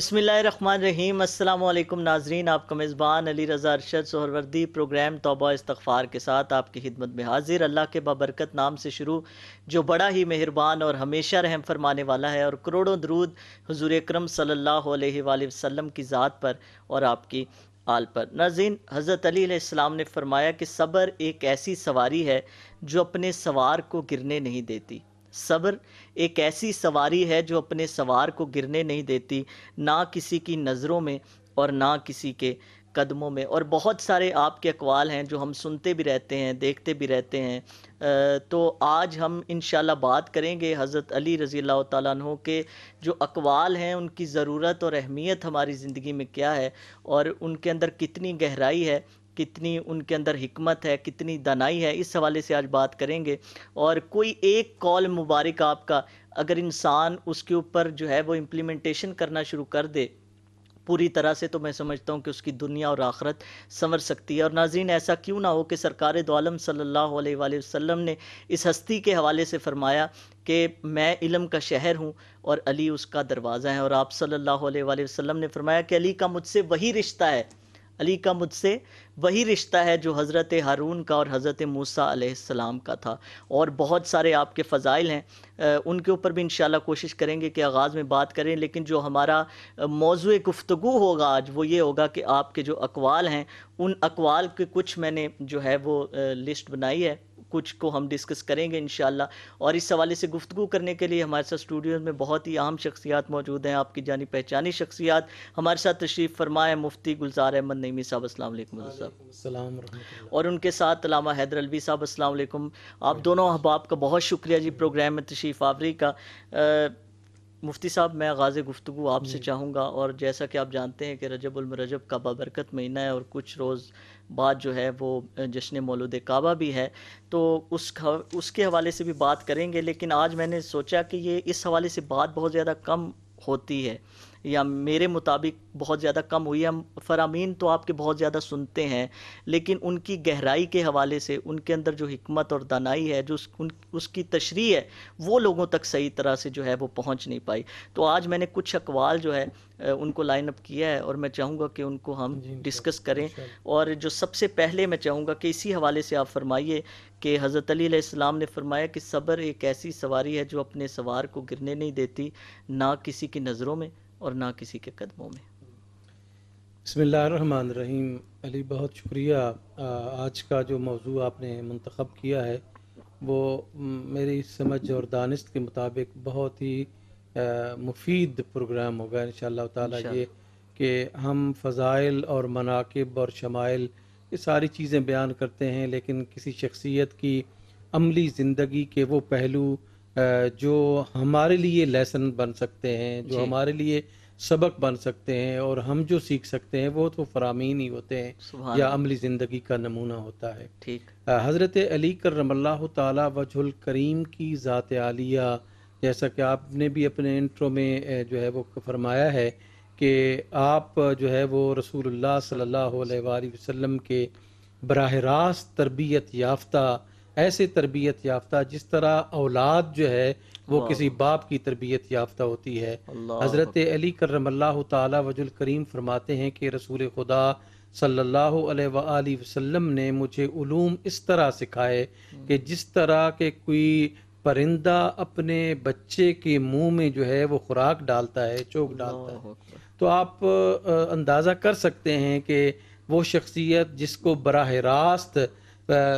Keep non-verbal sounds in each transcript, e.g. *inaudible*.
बिसमीम अल्लाम नाजरीन आपका मेज़बान अली रज़ा अरशद सोहरवर्दी प्रोग्राम तोबा इस्तफ़ार के साथ आपकी खिदमत में हाजिर अल्लाह के बाबरकत नाम से शुरू जो बड़ा ही मेहरबान और हमेशा रहम फरमाने वाला है और करोड़ों दरूद हजूर करम सल्ला वसम की ज़ात पर और आपकी आल पर नाजीन हज़रत अलीसम ने फरमाया कि सब्र एक ऐसी सवारी है जो अपने सवार को गिरने नहीं देती सब्र एक ऐसी सवारी है जो अपने सवार को गिरने नहीं देती ना किसी की नज़रों में और ना किसी के कदमों में और बहुत सारे आपके अकवाल हैं जो हम सुनते भी रहते हैं देखते भी रहते हैं तो आज हम इन बात करेंगे हज़रत अली रज़ी तु के जो अकवाल हैं उनकी ज़रूरत और अहमियत हमारी ज़िंदगी में क्या है और उनके अंदर कितनी गहराई है कितनी उनके अंदर हिकमत है कितनी दनाई है इस हवाले से आज बात करेंगे और कोई एक कॉल मुबारक आपका अगर इंसान उसके ऊपर जो है वो इम्प्लीमेंटेशन करना शुरू कर दे पूरी तरह से तो मैं समझता हूँ कि उसकी दुनिया और आखरत संवर सकती है और नाजीन ऐसा क्यों ना हो कि सरकार दोम सल्लल्लाहु वसम ने इस हस्ती के हवाले से फरमाया कि मैं इलम का शहर हूँ और अली उसका दरवाज़ा है और आप सल्ला वसम ने फरमाया कि अली का मुझसे वही रिश्ता है अली का मुझसे वही रिश्ता है जो हज़रत हारून का और हज़रत मूसा अलैहिस्सलाम का था और बहुत सारे आपके फ़ज़ाइल हैं उनके ऊपर भी इन कोशिश करेंगे कि आगाज़ में बात करें लेकिन जो हमारा मौजू गुफ्तु होगा आज वो ये होगा कि आपके जो अकवाल हैं उन अकवाल के कुछ मैंने जो है वो लिस्ट बनाई है कुछ को हम डिस्कस करेंगे इन और इस हवाले से गुफ्तु करने के लिए हमारे साथ स्टूडियो में बहुत ही आम शख्सियात मौजूद हैं आपकी जानी पहचानी शख्सियात हमारे साथ तशरीफ़ फरमाए मुफ्ती गुलजार अहमद नईमी साहब असल साहब और उनके साथ लामा हैदर अलवी साहब असलम आप दोनों अहबाब का बहुत शुक्रिया जी प्रोग्राम में तशरीफ़ आवरी का मुफ्ती साहब मैं आगाज़ गुफ्तु आपसे चाहूँगा और जैसा कि आप जानते हैं कि रजब रजब का बाबरकत महीना है और कुछ रोज़ बाद जो है वो जश्न मौलूद काबा भी है तो उस उसके हवाले से भी बात करेंगे लेकिन आज मैंने सोचा कि ये इस हवाले से बात बहुत ज़्यादा कम होती है या मेरे मुताबिक बहुत ज़्यादा कम हुई है फरामीन तो आपके बहुत ज़्यादा सुनते हैं लेकिन उनकी गहराई के हवाले से उनके अंदर जो हमत और दानाई है जो उन उसकी तशरी है वो लोगों तक सही तरह से जो है वो पहुँच नहीं पाई तो आज मैंने कुछ अकवाल जो है उनको लाइनअप किया है और मैं चाहूँगा कि उनको हम डिस्कस करें और जो सबसे पहले मैं चाहूँगा कि इसी हवाले से आप फरमाइए कि हज़रत अलीसम ने फरमाया कि सब्र एक ऐसी सवारी है जो अपने सवार को गिरने नहीं देती ना किसी की नज़रों में और ना किसी के कदमों में बसमान रहीम अली बहुत शुक्रिया आज का जो मौजू आपने मंतखब किया है वो मेरी समझ और दानिश के मुताबिक बहुत ही मुफीद प्रोग्राम होगा इन ताला ये कि हम फ़ज़ाइल और मनाकब और शमाइल ये सारी चीज़ें बयान करते हैं लेकिन किसी शख्सियत की अमली ज़िंदगी के वो पहलू जो हमारे लिए लेसन बन सकते हैं जो हमारे लिए सबक बन सकते हैं और हम जो सीख सकते हैं वो तो फरामीन ही होते हैं या अमली ज़िंदगी का नमूना होता है ठीक हज़रत अली करमल्ला तजुल करीम की ज़ात आलिया जैसा कि आपने भी अपने इंट्रो में जो है वो फरमाया है कि आप जो है वो रसूल सल्ला अलैहि के बरह रास्त तरबियत याफ़्ता ऐसे तरबियत याफ्ता जिस तरह औलाद जो है वो किसी बाप की तरबियत याफ्ता होती है हज़रत अली करमल्ला तजुल करीम फरमाते हैं कि रसूल खुदा सल्लल्लाहु अलैहि वसल्लम ने मुझे ूम इस तरह सिखाए हम्म। कि जिस तरह के कोई परिंदा अपने बच्चे के मुंह में जो है वो खुराक डालता है चोक डालता है तो आप अंदाज़ा कर सकते हैं कि वो शख्सियत जिसको बरह रास्त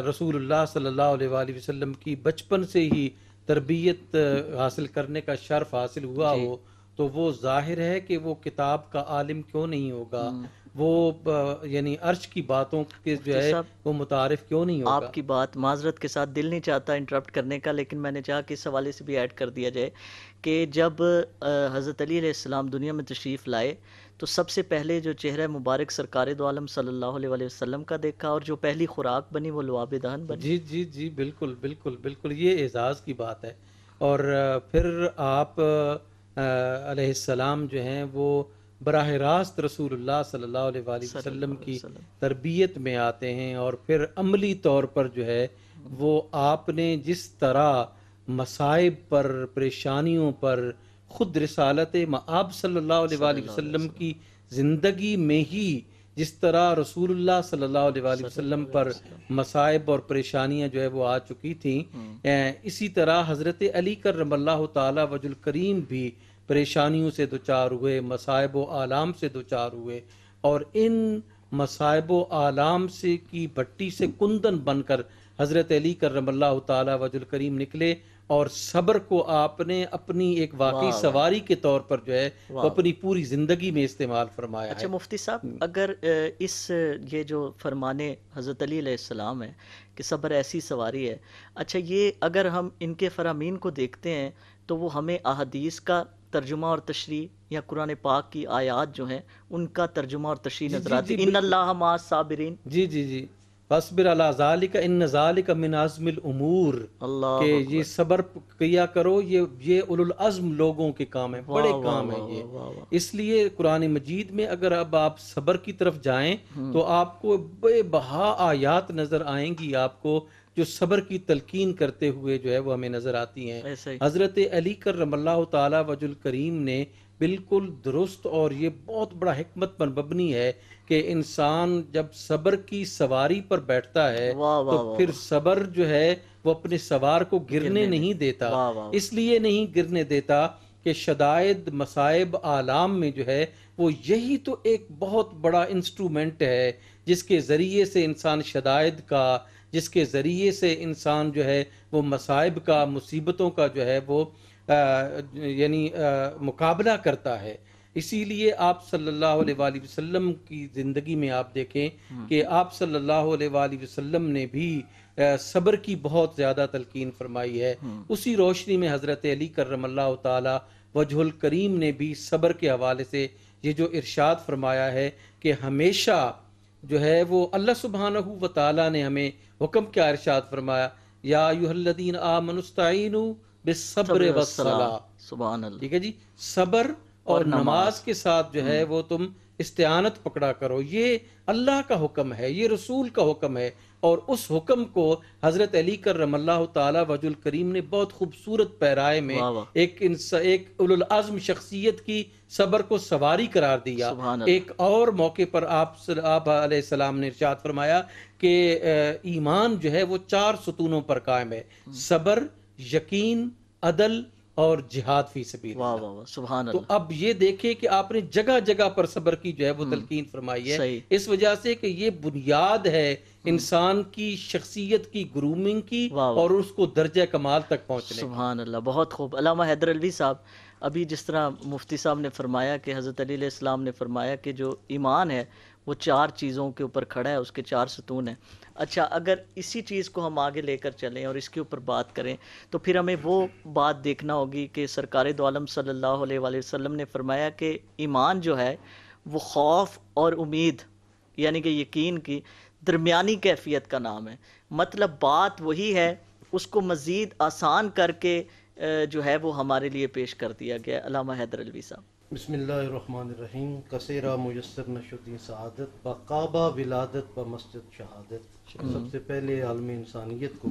रसूलुल्लाह सल्लल्लाहु अलैहि वसल्लम की बचपन से ही तरबियत हासिल करने का शर्फ हासिल हुआ हो तो वो जाहिर है कि वो किताब का आलिम क्यों नहीं होगा हम्म। वो यानी अर्श की बातों के जो है वो मुतारफ क्यों नहीं होगा आपकी बात माजरत के साथ दिल नहीं चाहता इंटरप्ट करने का लेकिन मैंने चाहा कि इस हवाले से भी ऐड कर दिया जाए कि जब हज़रत अली अलैहिस्सलाम दुनिया में तशरीफ़ लाए तो सबसे पहले जो चेहरा मुबारक सरकार दो आलम सल्लल्लाहु अलैहि वसल्लम का देखा और जो पहली खुराक बनी वो लुआब दहन बनी जी जी जी बिल्कुल बिल्कुल बिल्कुल ये एजाज़ की बात है और फिर आप अलैहिस्सलाम जो हैं वो बरह रास्त रसूल सल्लाम की तरबियत में आते हैं और फिर अमली तौर पर जो है वो आपने जिस तरह मसाइब पर परेशानियों पर ख़ुद रसालत मब सल्लल्लाहु की ज़िंदगी में ही जिस तरह रसूल सल्लल्लाहु पर मसाइब और परेशानियाँ जो है वो आ चुकी थी हम्म। इसी तरह हज़रत अली करमल्ला तजुल करीम भी परेशानियों से दो चार हुए मसायब आलाम से दो चार हुए और इन मसायब आलाम से की भट्टी से कुंदन बनकर हज़रत अली करमल्ला तजुल करीम निकले और सब्र को आपने अपनी एक वाकई सवारी के तौर पर जो है वो अपनी पूरी ज़िंदगी में इस्तेमाल फरमाया अच्छा मुफ्ती साहब हम्म। अगर इस ये जो फरमाने हज़रत अली सलाम है कि सब्र ऐसी सवारी है अच्छा ये अगर हम इनके फरामीन को देखते हैं तो वो हमें अहदीस का तर्जुमा और तशरी या कुरान पाक की आयात जो है उनका तर्जुमा और तशरी नजर आती है जी जी जी बसबिर अलाजालिक उमूर अल्लाह के ये सबर किया करो ये ये उलुल लोगों के काम है बड़े काम है ये इसलिए कुरान मजीद में अगर अब आप सबर की तरफ जाएं हम्म। तो आपको बेबहा आयात नजर आएंगी आपको जो सबर की तलकीन करते हुए जो है वो हमें नज़र आती हैं हज़रत अली कर रमल्ला तला वजुल करीम ने बिल्कुल दुरुस्त और ये बहुत बड़ा हमत पर मबनी है कि इंसान जब सबर की सवारी पर बैठता है वा, वा, तो वा, फिर सबर जो है वो अपने सवार को गिरने, गिरने नहीं देता इसलिए नहीं गिरने देता कि शदायद मसाइब आलाम में जो है वो यही तो एक बहुत बड़ा इंस्ट्रूमेंट है जिसके ज़रिए से इंसान शदायद का जिसके ज़रिए से इंसान जो है वो मसाइब का मुसीबतों का जो है वो यानी मुकाबला करता है इसीलिए आप सल्लल्लाहु अलैहि वसल्लम की ज़िंदगी में आप देखें हम्म। कि आप सल्लल्लाहु अलैहि वसल्लम ने भी सब्र की बहुत ज़्यादा तलकिन फरमाई है हम्म। उसी रोशनी में हज़रत अली करमल्ला तजुल करीम ने भी सब्र के हवाले से ये जो इरशाद फरमाया है कि हमेशा जो है वो अल्लाह सुबहान वाली ने हमें हुक्म क्या इरशाद फरमाया या यूहदीन आ मनुस्तिन बेसब्र वसला ठीक है जी सबर और, और नमाज, नमाज के साथ जो है हम्म। वो तुम इस्तेनत पकड़ा करो ये अल्लाह का हुक्म है ये रसूल का हुक्म है और उस हुक्म को हजरत अली कर रमल्ला वजुल करीम ने बहुत खूबसूरत पैराए में एक एक उलम शख्सियत की सबर को सवारी करार दिया एक और मौके पर आप आप सलाम ने इर्शाद फरमाया कि ईमान जो है वो चार सतूनों पर कायम है हम्म। सबर यकीन अदल और जिहाद फी सबील तो अब ये देखे कि आपने जगह जगह पर सबर की जो है वो हम्म, तलकिन फरमाई है इस वजह से कि ये बुनियाद है हम्म। इंसान की शख्सियत की ग्रूमिंग की और उसको दर्ज कमाल तक पहुँचने सुबहान अल्लाह बहुत खूब अलामा हैदर अली साहब अभी जिस तरह मुफ्ती साहब ने फरमाया कि हज़रत अली ने फरमाया कि जो ईमान है वो चार चीज़ों के ऊपर खड़ा है उसके चार सतून हैं अच्छा अगर इसी चीज़ को हम आगे लेकर चलें और इसके ऊपर बात करें तो फिर हमें वो बात देखना होगी कि सरकार दोम सल्ला वसम ने फरमाया कि ईमान जो है वो खौफ और उम्मीद यानी कि यकीन की दरमियानी कैफियत का नाम है मतलब बात वही है उसको मज़ीद आसान करके जो है वो हमारे लिए पेश कर दिया गया अलामा हैदर अलवी साहब बसमीम कसेरा मुयसर नशुद्दीन शहादत बाबा विलादत ब मस्जिद शहादत सबसे पहले आलम इंसानियत को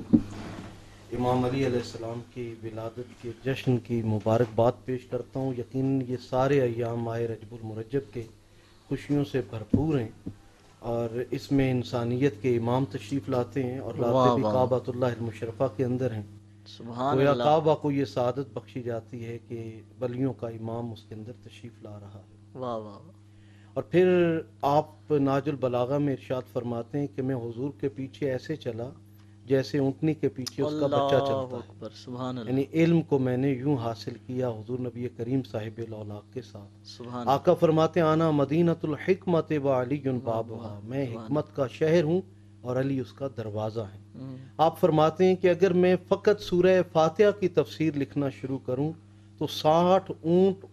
इमाम अलीसम की विलादत के जश्न की मुबारकबाद पेश करता हूँ यकीन ये सारे अयाम आए रजबुलमरजब के खुशियों से भरपूर हैं और इसमें इंसानियत के इमाम तशरीफ़ लाते हैं और लाते भी काबातुल्लाशरफा के अंदर हैं काबा को ये शहादत बख्शी जाती है कि बलियों का इमाम उसके अंदर तशरीफ ला रहा है वाह वाह और फिर आप नाजुल बलागा में इर्शाद फरमाते हैं कि मैं हुजूर के पीछे ऐसे चला जैसे ऊँटनी के पीछे उसका बच्चा चलता है यानी इल्म को मैंने यूं हासिल किया हुजूर नबी करीम साहिब लौलाक के साथ आका फरमाते आना व अली बाबा मैं हिकमत का शहर हूँ और अली उसका दरवाज़ा है आप फरमाते हैं कि अगर मैं फ़कत सूरह फातिहा की तफसीर लिखना शुरू करूँ तो साठ ऊंट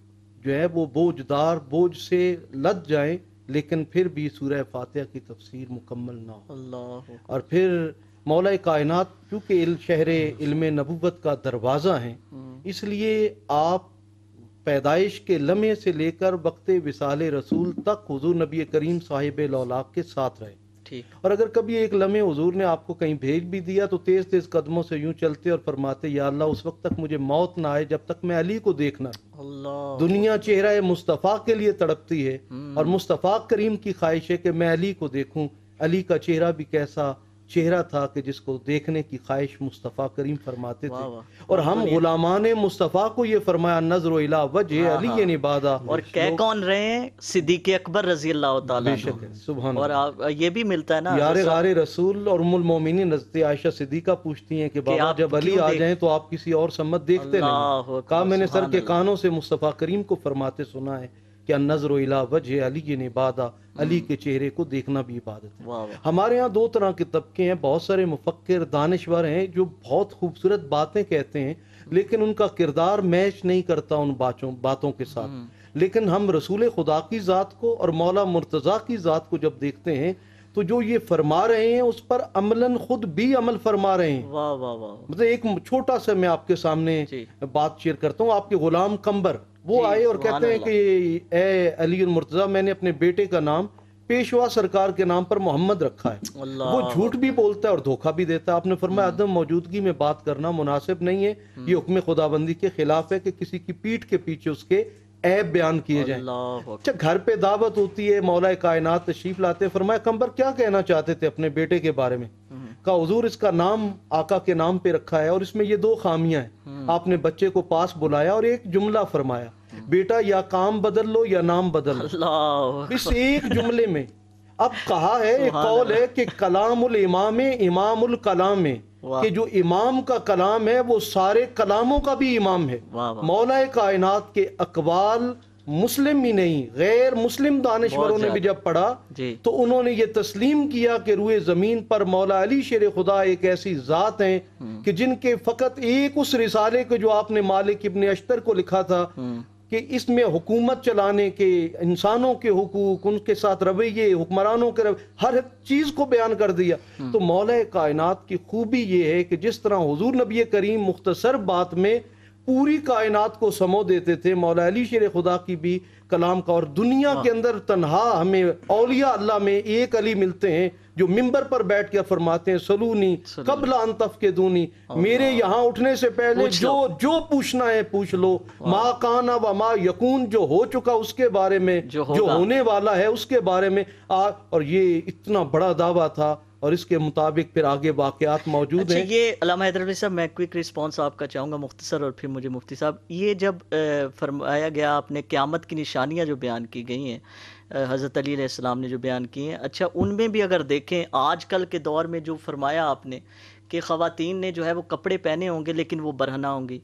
जो है वो बोझदार बोझ से लद जाए लेकिन फिर भी सूरह फातिहा की तफसीर मुकम्मल ना हो और फिर मौल कायनत इल शहर इल्म नबूत का दरवाज़ा है हम्म। इसलिए आप पैदाइश के लम्हे से लेकर वक्त विसाल रसूल तक हजू नबी करीम साहिब लौलाक के साथ रहे और अगर कभी एक लम्हे हजूर ने आपको कहीं भेज भी दिया तो तेज तेज कदमों से यूं चलते और फरमाते अल्लाह उस वक्त तक मुझे मौत ना आए जब तक मैं अली को देखना दुनिया चेहरा मुस्तफ़ा के लिए तड़पती है हम्म। और मुस्तफ़ा करीम की ख्वाहिश है कि मैं अली को देखूँ अली का चेहरा भी कैसा चेहरा था कि जिसको देखने की ख्वाहिश मुस्तफ़ा करीम फरमाते थे और हम गुलामान मुस्तफ़ा को ये फरमाया नजर वजह हाँ, अली हाँ। निबादा और कह कौन रहे हैं सिद्दीक अकबर रजी अल्लाह सुबह और ये भी मिलता है ना यार गार रसूल और उमुल मोमिनी नजर आयशा सिद्दीका पूछती हैं कि बाबा जब अली आ जाए तो आप किसी और सम्मत देखते नहीं कहा मैंने सर के कानों से मुस्तफ़ा करीम को फरमाते सुना है क्या नजर इला वजह अली निबादा अली के चेहरे को देखना भी इबादत है हमारे यहाँ दो तरह के तबके हैं बहुत सारे मुफक्र दानश्वर हैं जो बहुत खूबसूरत बातें कहते हैं लेकिन उनका किरदार मैच नहीं करता उन बातों बातों के साथ हम्म। लेकिन हम रसूल खुदा की ज़ात को और मौला मुर्तज़ा की ज़ात को जब देखते हैं तो जो ये फरमा रहे हैं उस पर अमलन खुद भी अमल फरमा रहे हैं वाह वाह वाह मतलब एक छोटा सा मैं आपके सामने बात शेयर करता हूँ आपके गुलाम कंबर वो आए और कहते हैं कि ए अली मुर्तजा मैंने अपने बेटे का नाम पेशवा सरकार के नाम पर मोहम्मद रखा है वो झूठ भी बोलता है और धोखा भी देता है आपने फरमाया हम्म। आदम मौजूदगी में बात करना मुनासिब नहीं है ये हम्म। हुक्म खुदाबंदी के खिलाफ है कि किसी की पीठ के पीछे उसके ऐब बयान किए जाए अच्छा घर पे दावत होती है मौला कायनात तशरीफ लाते फरमाया कंबर क्या कहना चाहते थे अपने बेटे के बारे में हम्म। का हजूर इसका नाम आका के नाम पे रखा है और इसमें ये दो खामियां हैं हम्म। आपने बच्चे को पास बुलाया और एक जुमला फरमाया हम्म। बेटा या काम बदल लो या नाम बदल लो इस एक जुमले में अब कहा है एक कौल है कि कलामुल इमाम इमामुल कलाम कि जो इमाम का कलाम है वो सारे कलामों का भी इमाम है मौला कायनात के अकबाल मुस्लिम ही नहीं गैर मुस्लिम दानश्वरों ने भी जब पढ़ा तो उन्होंने ये तस्लीम किया कि रुए ज़मीन पर मौला अली शेर खुदा एक ऐसी ज़ात है हम्म। कि जिनके फ़कत एक उस रिसाले को जो आपने मालिक इबन अश्तर को लिखा था हम्म। कि इसमें हुकूमत चलाने के इंसानों के हकूक उनके साथ रवैये हुक्मरानों के रवैये हर चीज़ को बयान कर दिया हम्म। तो मौल कायनात की खूबी ये है कि जिस तरह हजूर नबी करीम मुख्तसर बात में पूरी कायनात को समो देते थे मौला अली शेर खुदा की भी कलाम का और दुनिया के हाँ। अंदर तनहा हमें औलिया अल्लाह में एक अली मिलते हैं जो मिंबर पर बैठ कर फरमाते हैं सलूनी कबला अंतफ के दूनी मेरे यहाँ उठने से पहले जो जो पूछना है पूछ लो माँ काना व माँ यकून जो हो चुका उसके बारे में जो, जो होने वाला है उसके बारे में आ, और ये इतना बड़ा दावा था और इसके मुताबिक फिर आगे वाक़ात मौजूद अच्छा, हैं ये अलामा हैदरवी साहब मैं क्विक रिस्पांस आपका चाहूँगा मुख्तसर और फिर मुझे मुफ्ती साहब ये जब फरमाया गया आपने क़्यामत की निशानियाँ जो बयान की गई हैं हज़रत अलीसम ने जो बयान की हैं अच्छा उनमें भी अगर देखें आज कल के दौर में जो फरमाया आपने कि ख़वातीन ने जो है वो कपड़े पहने होंगे लेकिन वो बरहना होंगी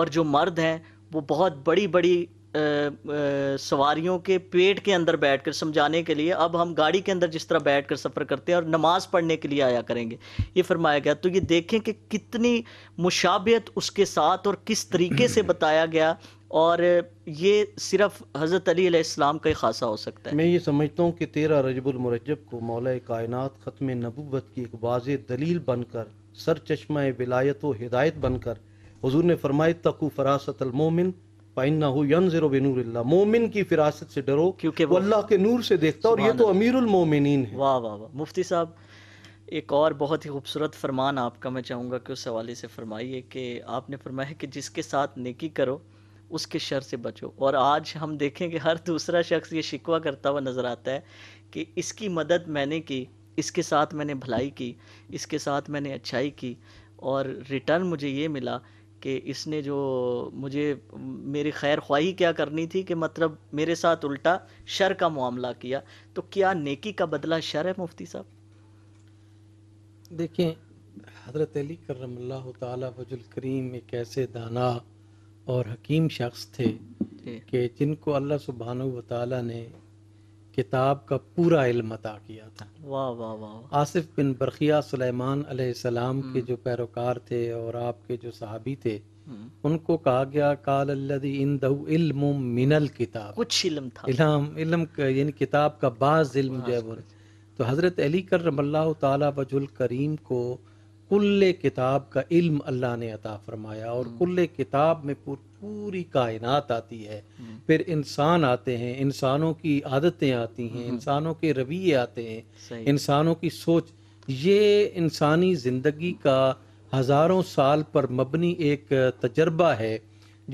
और जो मर्द हैं वो बहुत बड़ी बड़ी सवारियों के पेट के अंदर बैठकर समझाने के लिए अब हम गाड़ी के अंदर जिस तरह बैठकर सफ़र करते हैं और नमाज़ पढ़ने के लिए आया करेंगे ये फरमाया गया तो ये देखें कि कितनी मुशाबियत उसके साथ और किस तरीके से बताया गया और ये सिर्फ हज़रत अली का ही खासा हो सकता है मैं ये समझता हूँ कि तेरह रजबुलमरजब को मौल कायनत ख़त्म नबूत की एक वाज दलील बनकर सर चश्मा विलायत व हिदायत बनकर हजूर ने फरमाए तकू फरासतमोमिन मोमिन की फिरासत से डरो क्योंकि वो अल्लाह के नूर से देखता है और ये तो अमीरुल मोमिनीन है वाह वाह वाह मुफ्ती साहब एक और बहुत ही खूबसूरत फरमान आपका मैं चाहूँगा कि उस हवाले से फरमाइए कि आपने फरमाया कि जिसके साथ नेकी करो उसके शर से बचो और आज हम देखें कि हर दूसरा शख्स ये शिकवा करता हुआ नज़र आता है कि इसकी मदद मैंने की इसके साथ मैंने भलाई की इसके साथ मैंने अच्छाई की और रिटर्न मुझे ये मिला कि इसने जो मुझे मेरी खैर ख्वाही क्या करनी थी कि मतलब मेरे साथ उल्टा शर का मामला किया तो क्या नेकी का बदला शर है मुफ्ती साहब देखें हज़रत अली करमल्ला करीम एक ऐसे दाना और हकीम शख्स थे कि जिनको अल्लाह सुबहान वाली ने किताब का पूरा इल्म अता किया था वाह वाह वाह आसिफ बिन बरखिया सुलेमान सलाम हम्म। के जो पैरोकार थे और आपके जो सहाबी थे हम्म। उनको कहा गया काल इन इल्म मिनल किताब कुछ इल्म था इल्म इल्म यानी किताब का बाज इल्म जो है वो तो हज़रत अली कर रमल्ला तजुल करीम को कुल्ल किताब का इल्म अल्लाह ने अता फरमाया और हम्म। कुल्ले किताब में पूर, पूरी कायनात आती है हम्म। फिर इंसान आते हैं इंसानों की आदतें आती हैं हम्म। इंसानों के रवैये आते हैं इंसानों की सोच ये इंसानी ज़िंदगी का हज़ारों साल पर मबनी एक तजर्बा है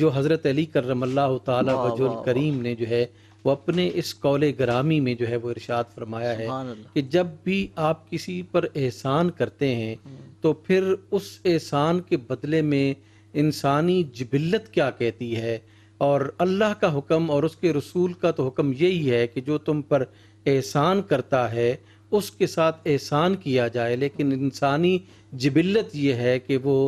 जो हज़रत अली करमल्ला तजुल करीम ने जो है वो अपने इस कौल ग्रामी में जो है वो इरशाद फरमाया है कि जब भी आप किसी पर एहसान करते हैं तो फिर उस एहसान के बदले में इंसानी जबिलत क्या कहती है और अल्लाह का हुक्म और उसके रसूल का तो हुक्म यही है कि जो तुम पर एहसान करता है उसके साथ एहसान किया जाए लेकिन इंसानी जबिल्लत यह है कि वो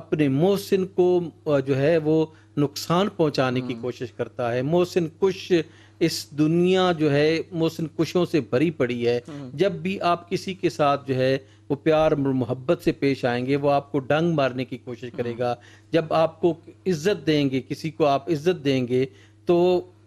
अपने मोहसिन को जो है वो नुकसान पहुंचाने की हम्म। कोशिश करता है मोहसिन कुछ इस दुनिया जो है मोहसिन खुशियों से भरी पड़ी है हम्म। जब भी आप किसी के साथ जो है वो प्यार मोहब्बत से पेश आएंगे वो आपको डंग मारने की कोशिश हम्म। करेगा जब आपको इज्जत देंगे किसी को आप इज्जत देंगे तो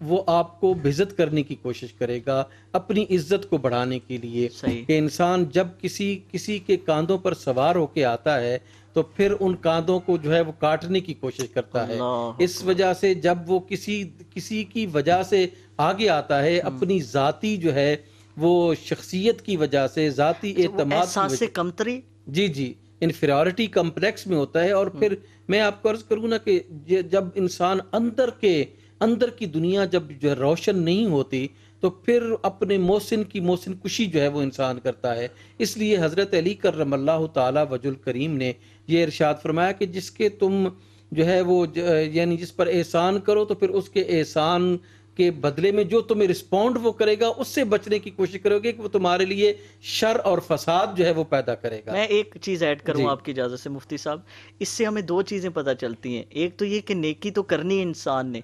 वो आपको भिजत करने की कोशिश करेगा अपनी इज्जत को बढ़ाने के लिए कि इंसान जब किसी किसी के कांधों पर सवार होके आता है तो फिर उन कांधों को जो है वो काटने की कोशिश करता है इस वजह से जब वो किसी किसी की वजह से आगे आता है हम्म। अपनी जाति जो है वो शख्सियत की वजह से जाती अच्छा, कमतरी जी जी इनफेरिटी कम्प्लेक्स में होता है और हम्म। फिर मैं आपको अर्ज करूँ ना कि जब इंसान अंदर के अंदर की दुनिया जब जो है रोशन नहीं होती तो फिर अपने मोहसिन की मोहसिन खुशी जो है वो इंसान करता है इसलिए हज़रत अली करमल्ला वजुल करीम ने यह इरशाद फरमाया कि जिसके तुम जो है वो यानी जिस पर एहसान करो तो फिर उसके एहसान के बदले में जो तुम्हें रिस्पॉन्ड वो करेगा उससे बचने की कोशिश करोगे कि वो तुम्हारे लिए शर और फसाद जो है वो पैदा करेगा मैं एक चीज़ ऐड करूँ आपकी इजाज़त से मुफ्ती साहब इससे हमें दो चीज़ें पता चलती हैं एक तो ये कि नेकी तो करनी इंसान ने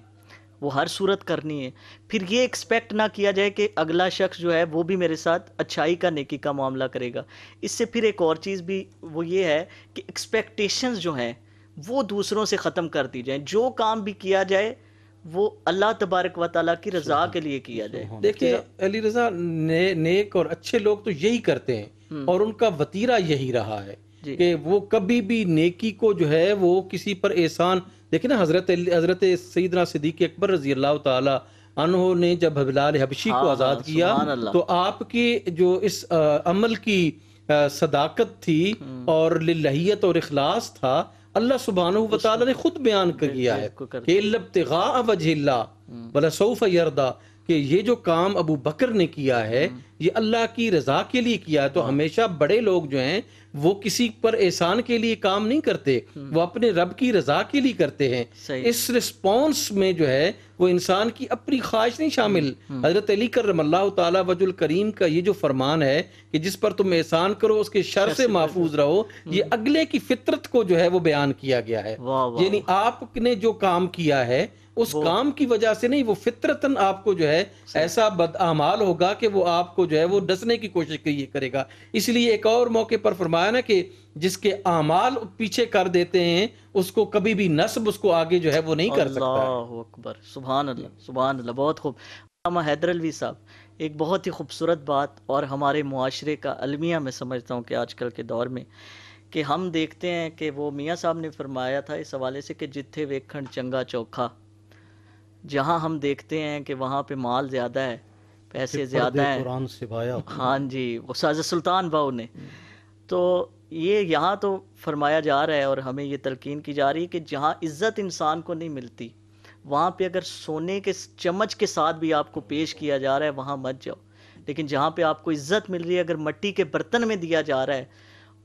वो हर सूरत करनी है फिर ये एक्सपेक्ट ना किया जाए कि अगला शख्स जो है वो भी मेरे साथ अच्छाई का नेकी का मामला करेगा इससे फिर एक और चीज़ भी वो ये है कि एक्सपेक्टेशंस जो हैं वो दूसरों से ख़त्म कर दी जाए जो काम भी किया जाए वो अल्लाह तबारक व ताली की रजा के लिए किया जाए देखिए अली रजा ने, नेक और अच्छे लोग तो यही करते हैं हम्म। और उनका वतीरा यही रहा है कि वो कभी भी नेकी को जो है वो किसी पर एहसान देखिए ना हजरत हजरत सईदना सिद्दीक अकबर रजी अल्लाह तला ने जब हिलाल हबशी को हाँ, आज़ाद किया तो आपके जो इस आ, अमल की आ, सदाकत थी हम्म। और लहियत और अखलास था अल्लाह सुबहान वाली ने खुद बयान कर दिया है कि वजह हम्म। वला सऊफ़ यरदा कि ये जो काम अबू बकर ने किया है हम्म। ये अल्लाह की रजा के लिए किया तो हाँ। हमेशा बड़े लोग जो हैं वो किसी पर एहसान के लिए काम नहीं करते हम्म। वो अपने रब की रजा के लिए करते हैं इस रिस्पॉन्स में जो है वो इंसान की अपनी ख्वाहिश नहीं शामिल हम्म, हजरत अली करम अल्लाह तजुल करीम का ये जो फरमान है कि जिस पर तुम एहसान करो उसके शर से महफूज रहो ये अगले की फितरत को जो है वो बयान किया गया है यानी आपने जो काम किया है उस काम की वजह से नहीं वो फितरतन आपको जो है ऐसा बदआमाल होगा कि वो आपको जो है वो डसने की कोशिश करेगा इसलिए एक और मौके पर फरमाया ना कि जिसके अमाल पीछे कर देते हैं उसको कभी भी नस्ब उसको आगे जो है वो नहीं कर सकता अकबर सुबह सुबह सुबहान बहुत खूब हैदर अलवी साहब एक बहुत ही खूबसूरत बात और हमारे मुआरे का अलमिया मैं समझता हूँ कि आजकल के दौर में कि हम देखते हैं कि वो मियाँ साहब ने फरमाया था इस हवाले से कि जिथे वेखण चंगा चौखा जहाँ हम देखते हैं कि वहाँ पे माल ज़्यादा है पैसे ज़्यादा है हाँ जी वो साजा सुल्तान भाव ने तो ये यहाँ तो फरमाया जा रहा है और हमें ये तलकिन की जा रही है कि जहाँ इज्जत इंसान को नहीं मिलती वहाँ पे अगर सोने के चम्मच के साथ भी आपको पेश किया जा रहा है वहाँ मत जाओ लेकिन जहाँ पे आपको इज्जत मिल रही है अगर मट्टी के बर्तन में दिया जा रहा है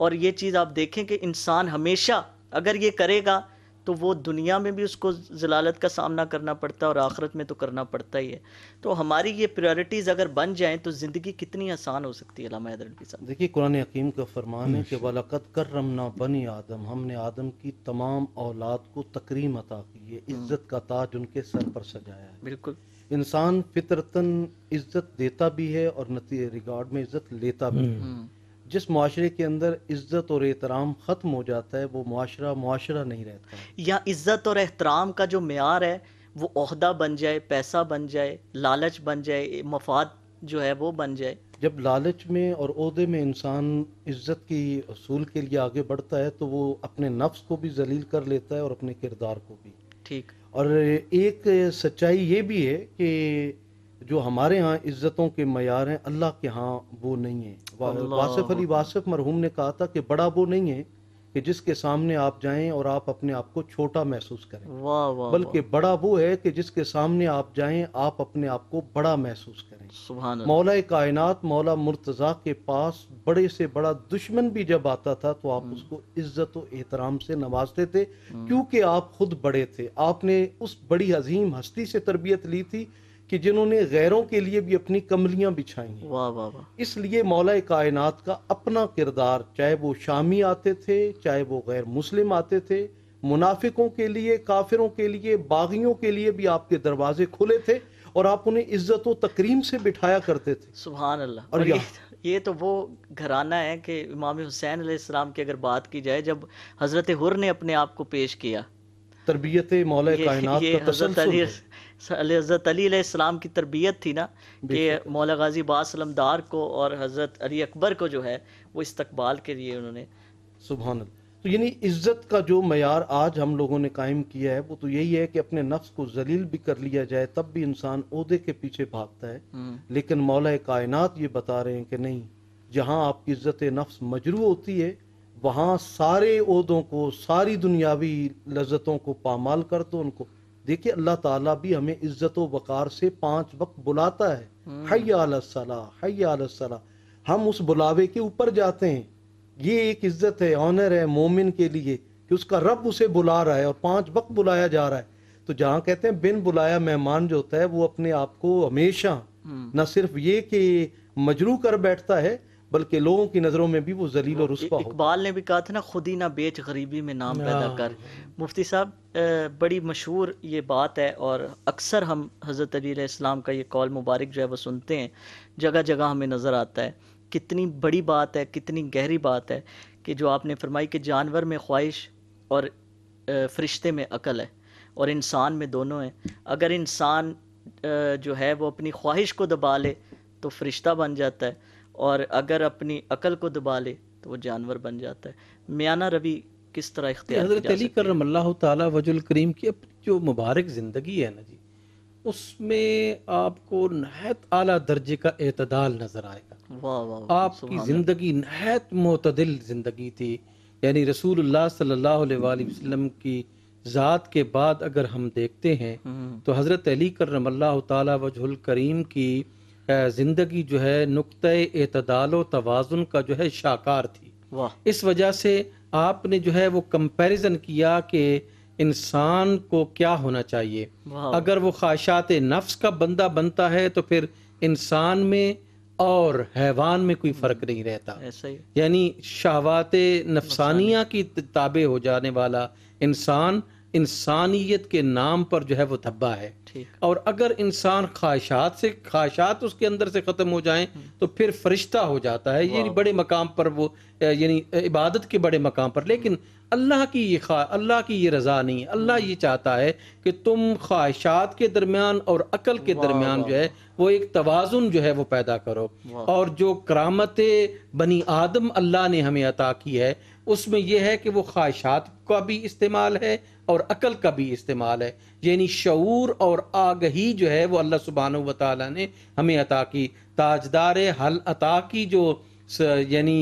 और ये चीज़ आप देखें कि इंसान हमेशा अगर ये करेगा तो वो दुनिया में भी उसको जलालत का सामना करना पड़ता है और आखिरत में तो करना पड़ता ही है तो हमारी ये प्रायोरिटीज़ अगर बन जाए तो ज़िंदगी कितनी आसान हो सकती है लामा साहब देखिए कुरान हकीम का फरमान है कि वलकत करम ना बनी आदम हमने आदम की तमाम औलाद को तकरीम अता की है हम्म। इज़्ज़त का ताज उनके सर पर सजाया है बिल्कुल इंसान फितरतन इज़्ज़त देता भी है और नतीजे रिकॉर्ड में इज़्ज़त लेता भी है हम्म। जिस माशरे के अंदर इज़्ज़त और एहतराम ख़त्म हो जाता है वो माशरा माशरा नहीं रहता या इज़्ज़त और एहतराम का जो मैार है वो अहदा बन जाए पैसा बन जाए लालच बन जाए मफाद जो है वो बन जाए जब लालच में और अहदे में इंसान इज़्ज़त की असूल के लिए आगे बढ़ता है तो वो अपने नफ्स को भी जलील कर लेता है और अपने किरदार को भी ठीक और एक सच्चाई ये भी है कि जो हमारे यहाँ इज़्ज़तों के मैार हैं अल्लाह के यहाँ वो नहीं है वासिफ अली वासिफ मरहूम ने कहा था कि बड़ा वो नहीं है कि जिसके सामने आप जाएं और आप अपने आप को छोटा महसूस करें बल्कि बड़ा वो है कि जिसके सामने आप जाएं आप अपने आप को बड़ा महसूस करें मौला कायनात मौला मुर्तज़ा के पास बड़े से बड़ा दुश्मन भी जब आता था तो आप हम्म। उसको इज्जत एहतराम से नवाजते थे हम्म। क्योंकि आप खुद बड़े थे आपने उस बड़ी अजीम हस्ती से तरबियत ली थी कि जिन्होंने गैरों के लिए भी अपनी कमलियां बिछाई हैं वाह वाह वाह इसलिए मौला कायनात का अपना किरदार चाहे वो शामी आते थे चाहे वो गैर मुस्लिम आते थे मुनाफिकों के लिए काफिरों के लिए बागियों के लिए भी आपके दरवाजे खुले थे और आप उन्हें इज्जत व तकरीम से बिठाया करते थे सुबह अल्लाह और, ये, *laughs* ये तो वो घराना है कि इमाम हुसैन की अगर बात की जाए जब हज़रत हुर ने अपने आप को पेश किया तरबियत मौल हज़रत अली की तरबियत थी ना कि मौला गाजी बासलमदार को और हज़रत अली अकबर को जो है वो इस्तकबाल के लिए उन्होंने सुबह तो यानी इज़्ज़त का जो मैार आज हम लोगों ने कायम किया है वो तो यही है कि अपने नफ्स को जलील भी कर लिया जाए तब भी इंसान उहदे के पीछे भागता है हम्म। लेकिन मौला कायनात ये बता रहे हैं कि नहीं जहाँ आपकी इज़्ज़त नफ्स मजरू होती है वहाँ सारे उदों को सारी दुनियावी लज्जतों को पामाल कर दो उनको देखिए अल्लाह ताला भी हमें इज्जत वक़ार से पांच वक्त बुलाता है हैया हम्म। हयाला हम उस बुलावे के ऊपर जाते हैं ये एक इज्जत है ऑनर है मोमिन के लिए कि उसका रब उसे बुला रहा है और पांच वक्त बुलाया जा रहा है तो जहाँ कहते हैं बिन बुलाया मेहमान जो होता है वो अपने आप को हमेशा हम्म। न सिर्फ ये कि मजरू कर बैठता है बल्कि लोगों की नज़रों में भी वो जलील और रस्वा इकबाल ने भी कहा था ना खुद ही ना बेच गरीबी में नाम पैदा कर मुफ्ती साहब बड़ी मशहूर ये बात है और अक्सर हम हज़रत अली इस्लाम का ये कौल मुबारक जो है वो सुनते हैं जगह जगह हमें नज़र आता है कितनी बड़ी बात है कितनी गहरी बात है कि जो आपने फरमाई कि जानवर में ख्वाहिश और फरिश्ते में अकल है और इंसान में दोनों हैं अगर इंसान जो है वो अपनी ख्वाहिश को दबा ले तो फरिश्ता बन जाता है और अगर अपनी अकल को दबा ले तो वो जानवर बन जाता है म्याना रवि किस तरह इख्तियार करीम की अपनी जो मुबारक ज़िंदगी है ना जी उसमें आपको नहायत आला दर्जे का एतदाल नज़र आएगा वाह वाह आपकी ज़िंदगी नहायत मतदिल ज़िंदगी थी यानी रसूल सल्लल्लाहु अलैहि वसल्लम की ज़ात के बाद अगर हम देखते हैं हम्म। तो हज़रत अली करम अल्लाह तजुल करीम की ज़िंदगी जो है नुक़ अतदाल तोज़ुन का जो है शाकार थी इस वजह से आपने जो है वो कंपैरिजन किया कि इंसान को क्या होना चाहिए अगर वो ख्वाहत नफ्स का बंदा बनता है तो फिर इंसान में और हैवान में कोई फ़र्क नहीं रहता हम्म, यानी शाहवात नफसानिया की ताबे हो जाने वाला इंसान इंसानियत के नाम पर जो है वो धब्बा है और अगर इंसान ख्वाहिशात से ख्वाहिशात उसके अंदर से ख़त्म हो जाए हम्म। तो फिर फरिश्ता हो जाता है यानी बड़े मकाम पर वो यानी इबादत के बड़े मकाम पर लेकिन अल्लाह की ये ख्वा अल्लाह की ये रज़ा नहीं अल्लाह हम्म। ये चाहता है कि तुम ख्वाहिशात के दरमियान और अकल के दरमियान जो है वो एक तोज़ुन जो है वो पैदा करो और जो करामत बनी आदम अल्लाह ने हमें अता की है उसमें यह है कि वो ख्वाहिशात का भी इस्तेमाल है और अकल का भी इस्तेमाल है यानी शूर और आगही जो है वो अल्लाह सुबहान व ने हमें अता की ताजदार हल अता की जो यानी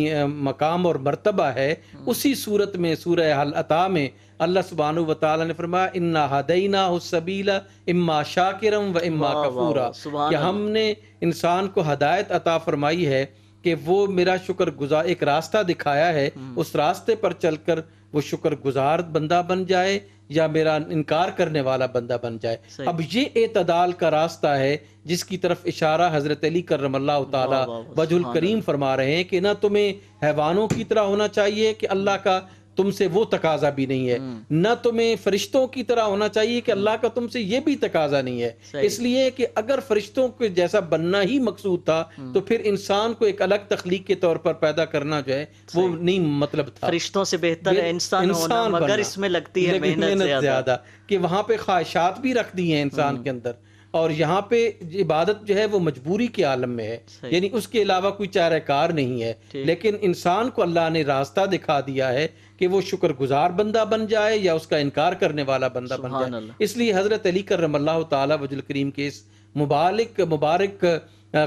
मकाम और मरतबा है उसी सूरत में सूर हल अता में अल्लाह सुबहान व ने फरमाया इन्ना हदईना सबीला इम्मा शाकिरम व इम्मा कफूरा कि हमने इंसान को हदायत अता फरमाई है कि वो मेरा शुक्र गुजार एक रास्ता दिखाया है हम्म। उस रास्ते पर चलकर वो शुक्र गुजार बंदा बन जाए या मेरा इनकार करने वाला बंदा बन जाए अब ये एतदाल का रास्ता है जिसकी तरफ इशारा हजरत अली करमल्ला वजुल करीम फरमा रहे हैं कि ना तुम्हें हैवानों की तरह होना चाहिए कि अल्लाह का तुमसे वो तकाजा भी नहीं है हम्म। न तुम्हें फरिश्तों की तरह होना चाहिए कि हम्म। अल्लाह का तुमसे ये भी तकाजा नहीं है इसलिए कि अगर फरिश्तों के जैसा बनना ही मकसूद था हम्म। तो फिर इंसान को एक अलग तख्लीक के तौर पर पैदा करना जो है वो नहीं मतलब था फरिश्तों से बेहतर इंसान इंसान मगर इसमें लगती है मेहनत ज्यादा कि वहां पे ख्वाहिशात भी रख दी है इंसान के अंदर और यहाँ पे इबादत जो है वो मजबूरी के आलम में है यानी उसके अलावा कोई चारकार नहीं है लेकिन इंसान को अल्लाह ने रास्ता दिखा दिया है कि वो शुक्रगुजार बंदा बन जाए या उसका इनकार करने वाला बंदा बन जाए इसलिए हज़रत अली करम अल्लाह तजुल करीम के इस मुबारक मुबारक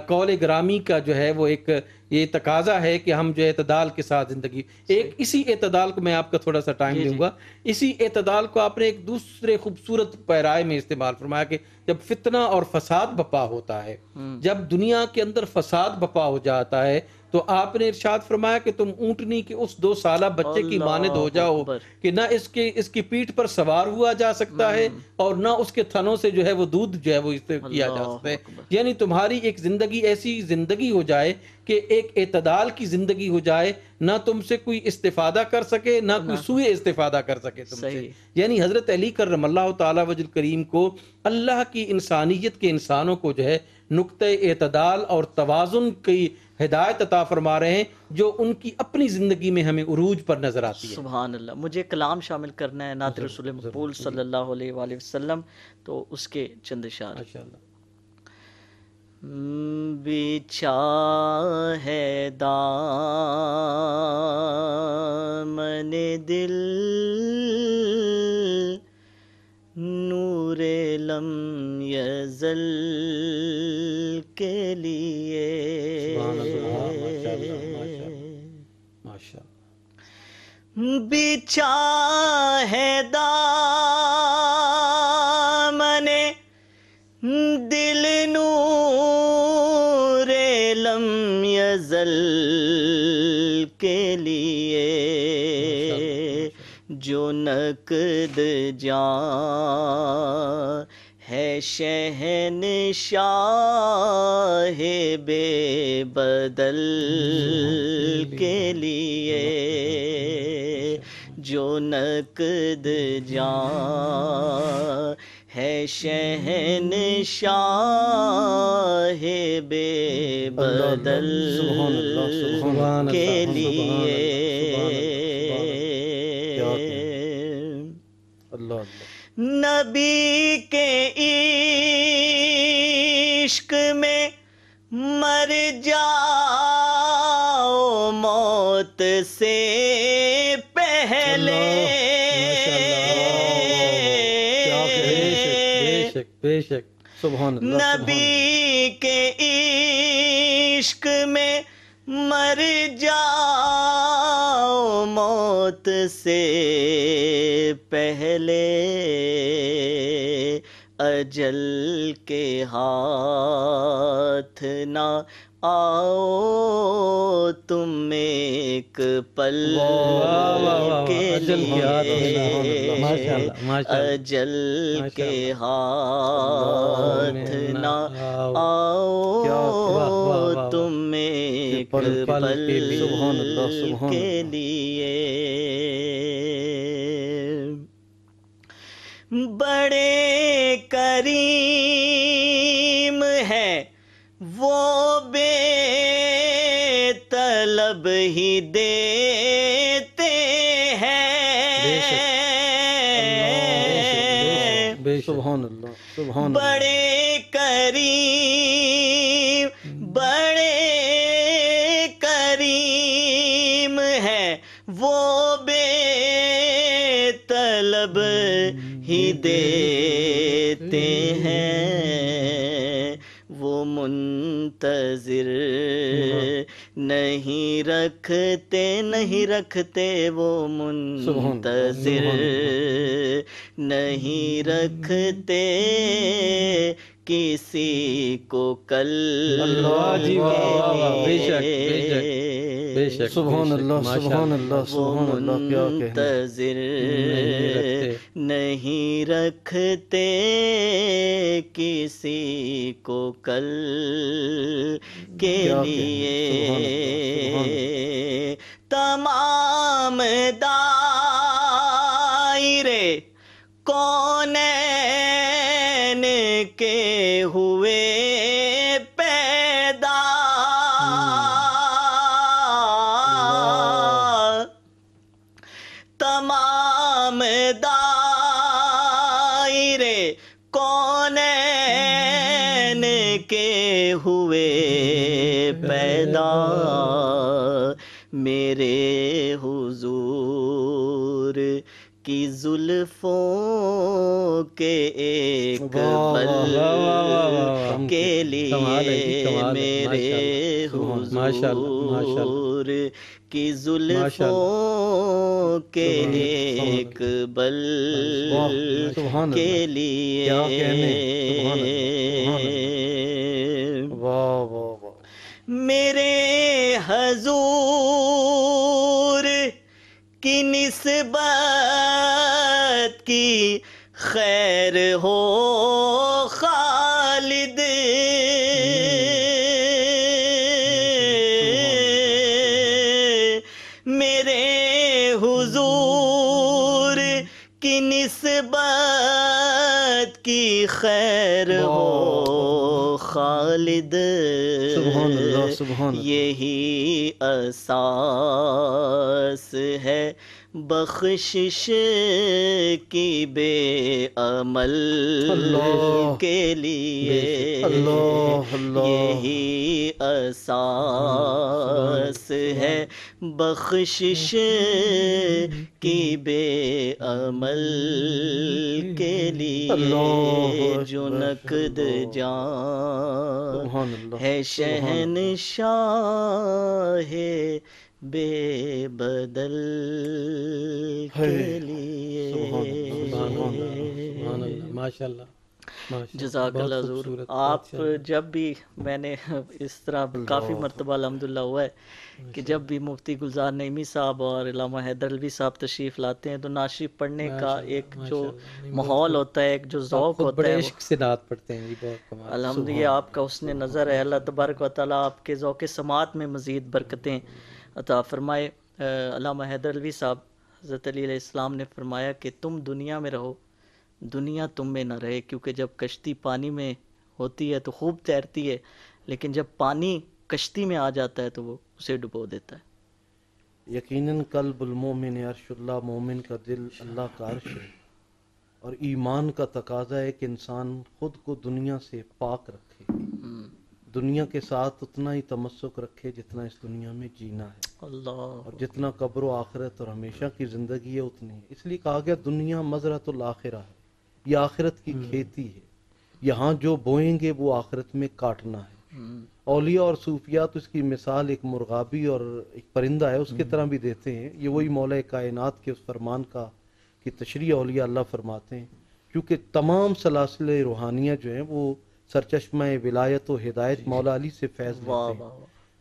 कौल ग्रामी का जो है वो एक ये तकाजा है कि हम जो एतदाल के साथ ज़िंदगी एक इसी एतदाल को मैं आपका थोड़ा सा टाइम दूंगा इसी एतदाल को आपने एक दूसरे खूबसूरत पैराए में इस्तेमाल फरमाया कि जब फितना और फसाद बपा होता है हम्म। जब दुनिया के अंदर फसाद बपा हो जाता है तो आपने इरशाद फरमाया कि तुम ऊँटनी के उस दो साल बच्चे की मानद हो जाओ कि ना इसके इसकी पीठ पर सवार हुआ जा सकता है हम्म। और ना उसके थनों से जो है वो दूध जो है वो इससे किया जा सकता है यानी तुम्हारी एक ज़िंदगी ऐसी ज़िंदगी हो जाए कि एक अतदाल की ज़िंदगी हो जाए ना तुमसे कोई इस्तेफादा कर सके ना कोई तो सुए इस्तेफादा कर सके तुमसे यानी हज़रत अली करम अल्लाह तजल करीम को अल्लाह की इंसानियत के इंसानों को जो है नुक़ अतदाल और तोज़ुन की हिदायत अता फरमा रहे हैं जो उनकी अपनी ज़िंदगी में हमें उरूज पर नज़र आती है सुबह अल्लाह मुझे कलाम शामिल करना है नात रसूल मकबूल सल्ला वसम तो उसके चंद शार बिछा है दिल नूर लम यजल के लिए बिछा है दा जो नकद जा है शहन शाह बदल के लिए जो नकद जा है शहन शाह बदल के लिए नबी के इश्क में मर जाओ मौत से पहले बेशक नबी के इश्क में मर जाओ मौत से पहले अजल के हाथ ना आओ तुम एक पल के लिए मतलब, मतलब, अजल के हाथ ना आओ तुम एक पल के लिए बड़े करीम है वो बे तलब ही देते हैं बड़े करीम मुंतजिर हम्म। नहीं रखते नहीं हम्म। रखते वो मुंतजिर नहीं रखते किसी को कल बेशक बेशक बेशक सुबहान अल्लाह सुबहान अल्लाह सुबहान अल्लाह क्या मुंतजिर नहीं रखते किसी को कल के लिए तमाम कौन पैदा मेरे हुजूर की जुल्फों के एक पल के लिए मेरे हुजूर की जुल्फों के एक बल के लिए मेरे हजूर की निस्बत की खैर हो खालिद मेरे हुजूर की निस्बत की खैर खालिद यही असास है बख्शिश की बेअमल के लिए अल्लाह, अल्लाह। यही असास है बख्शिश की बेअमल के लिए जो नकद जा है शहन शाह बेबदल के लिए माशाल्लाह जरूर आप जब भी मैंने इस तरह काफ़ी मरतबा अलहमदिल्ला हुआ है कि जब भी मुफ्ती गुलजार नईमी साहब और इलामा हैदरलवी साहब तशरीफ़ लाते हैं तो नाशरी पढ़ने का एक जो माहौल होता है एक जो ओक़ होता है से नात पढ़ते हैं अलहमदिल्ला आपका उसने नज़र है अल्लाह तबारक वाली आपके ओक़ समात में मज़ीद बरकतें अता फ़रमाए अलामा हैदरलवी साहब हज़रत अली इस्लाम ने फरमाया कि तुम दुनिया में रहो दुनिया तुम में ना रहे क्योंकि जब कश्ती पानी में होती है तो खूब तैरती है लेकिन जब पानी कश्ती में आ जाता है तो वो उसे डुबो देता है यकीनन कल मोमिन अर्शुल्ला मोमिन का दिल अल्लाह का अर्श है और ईमान का तकाजा है कि इंसान खुद को दुनिया से पाक रखे हम्म। दुनिया के साथ उतना ही तमस्क रखे जितना इस दुनिया में जीना है अल्लाह और जितना कब्र आखरत और हमेशा की ज़िंदगी है उतनी है इसलिए कहा गया दुनिया मजरत आखिरा है ये आखिरत की हम्म। खेती है यहाँ जो बोएंगे वो आखिरत में काटना है हम्म। औलिया और सूफिया तो इसकी मिसाल एक मुर्गाबी और एक परिंदा है उसकी हम्म। तरह भी देते हैं ये वही मौल कायनात के उस फरमान का कि तशरी अलिया अल्लाह फरमाते हैं क्योंकि तमाम सलासिल रूहानियाँ जो हैं वो सरचश्मा विलायत व हिदायत मौला अली से फैज हैं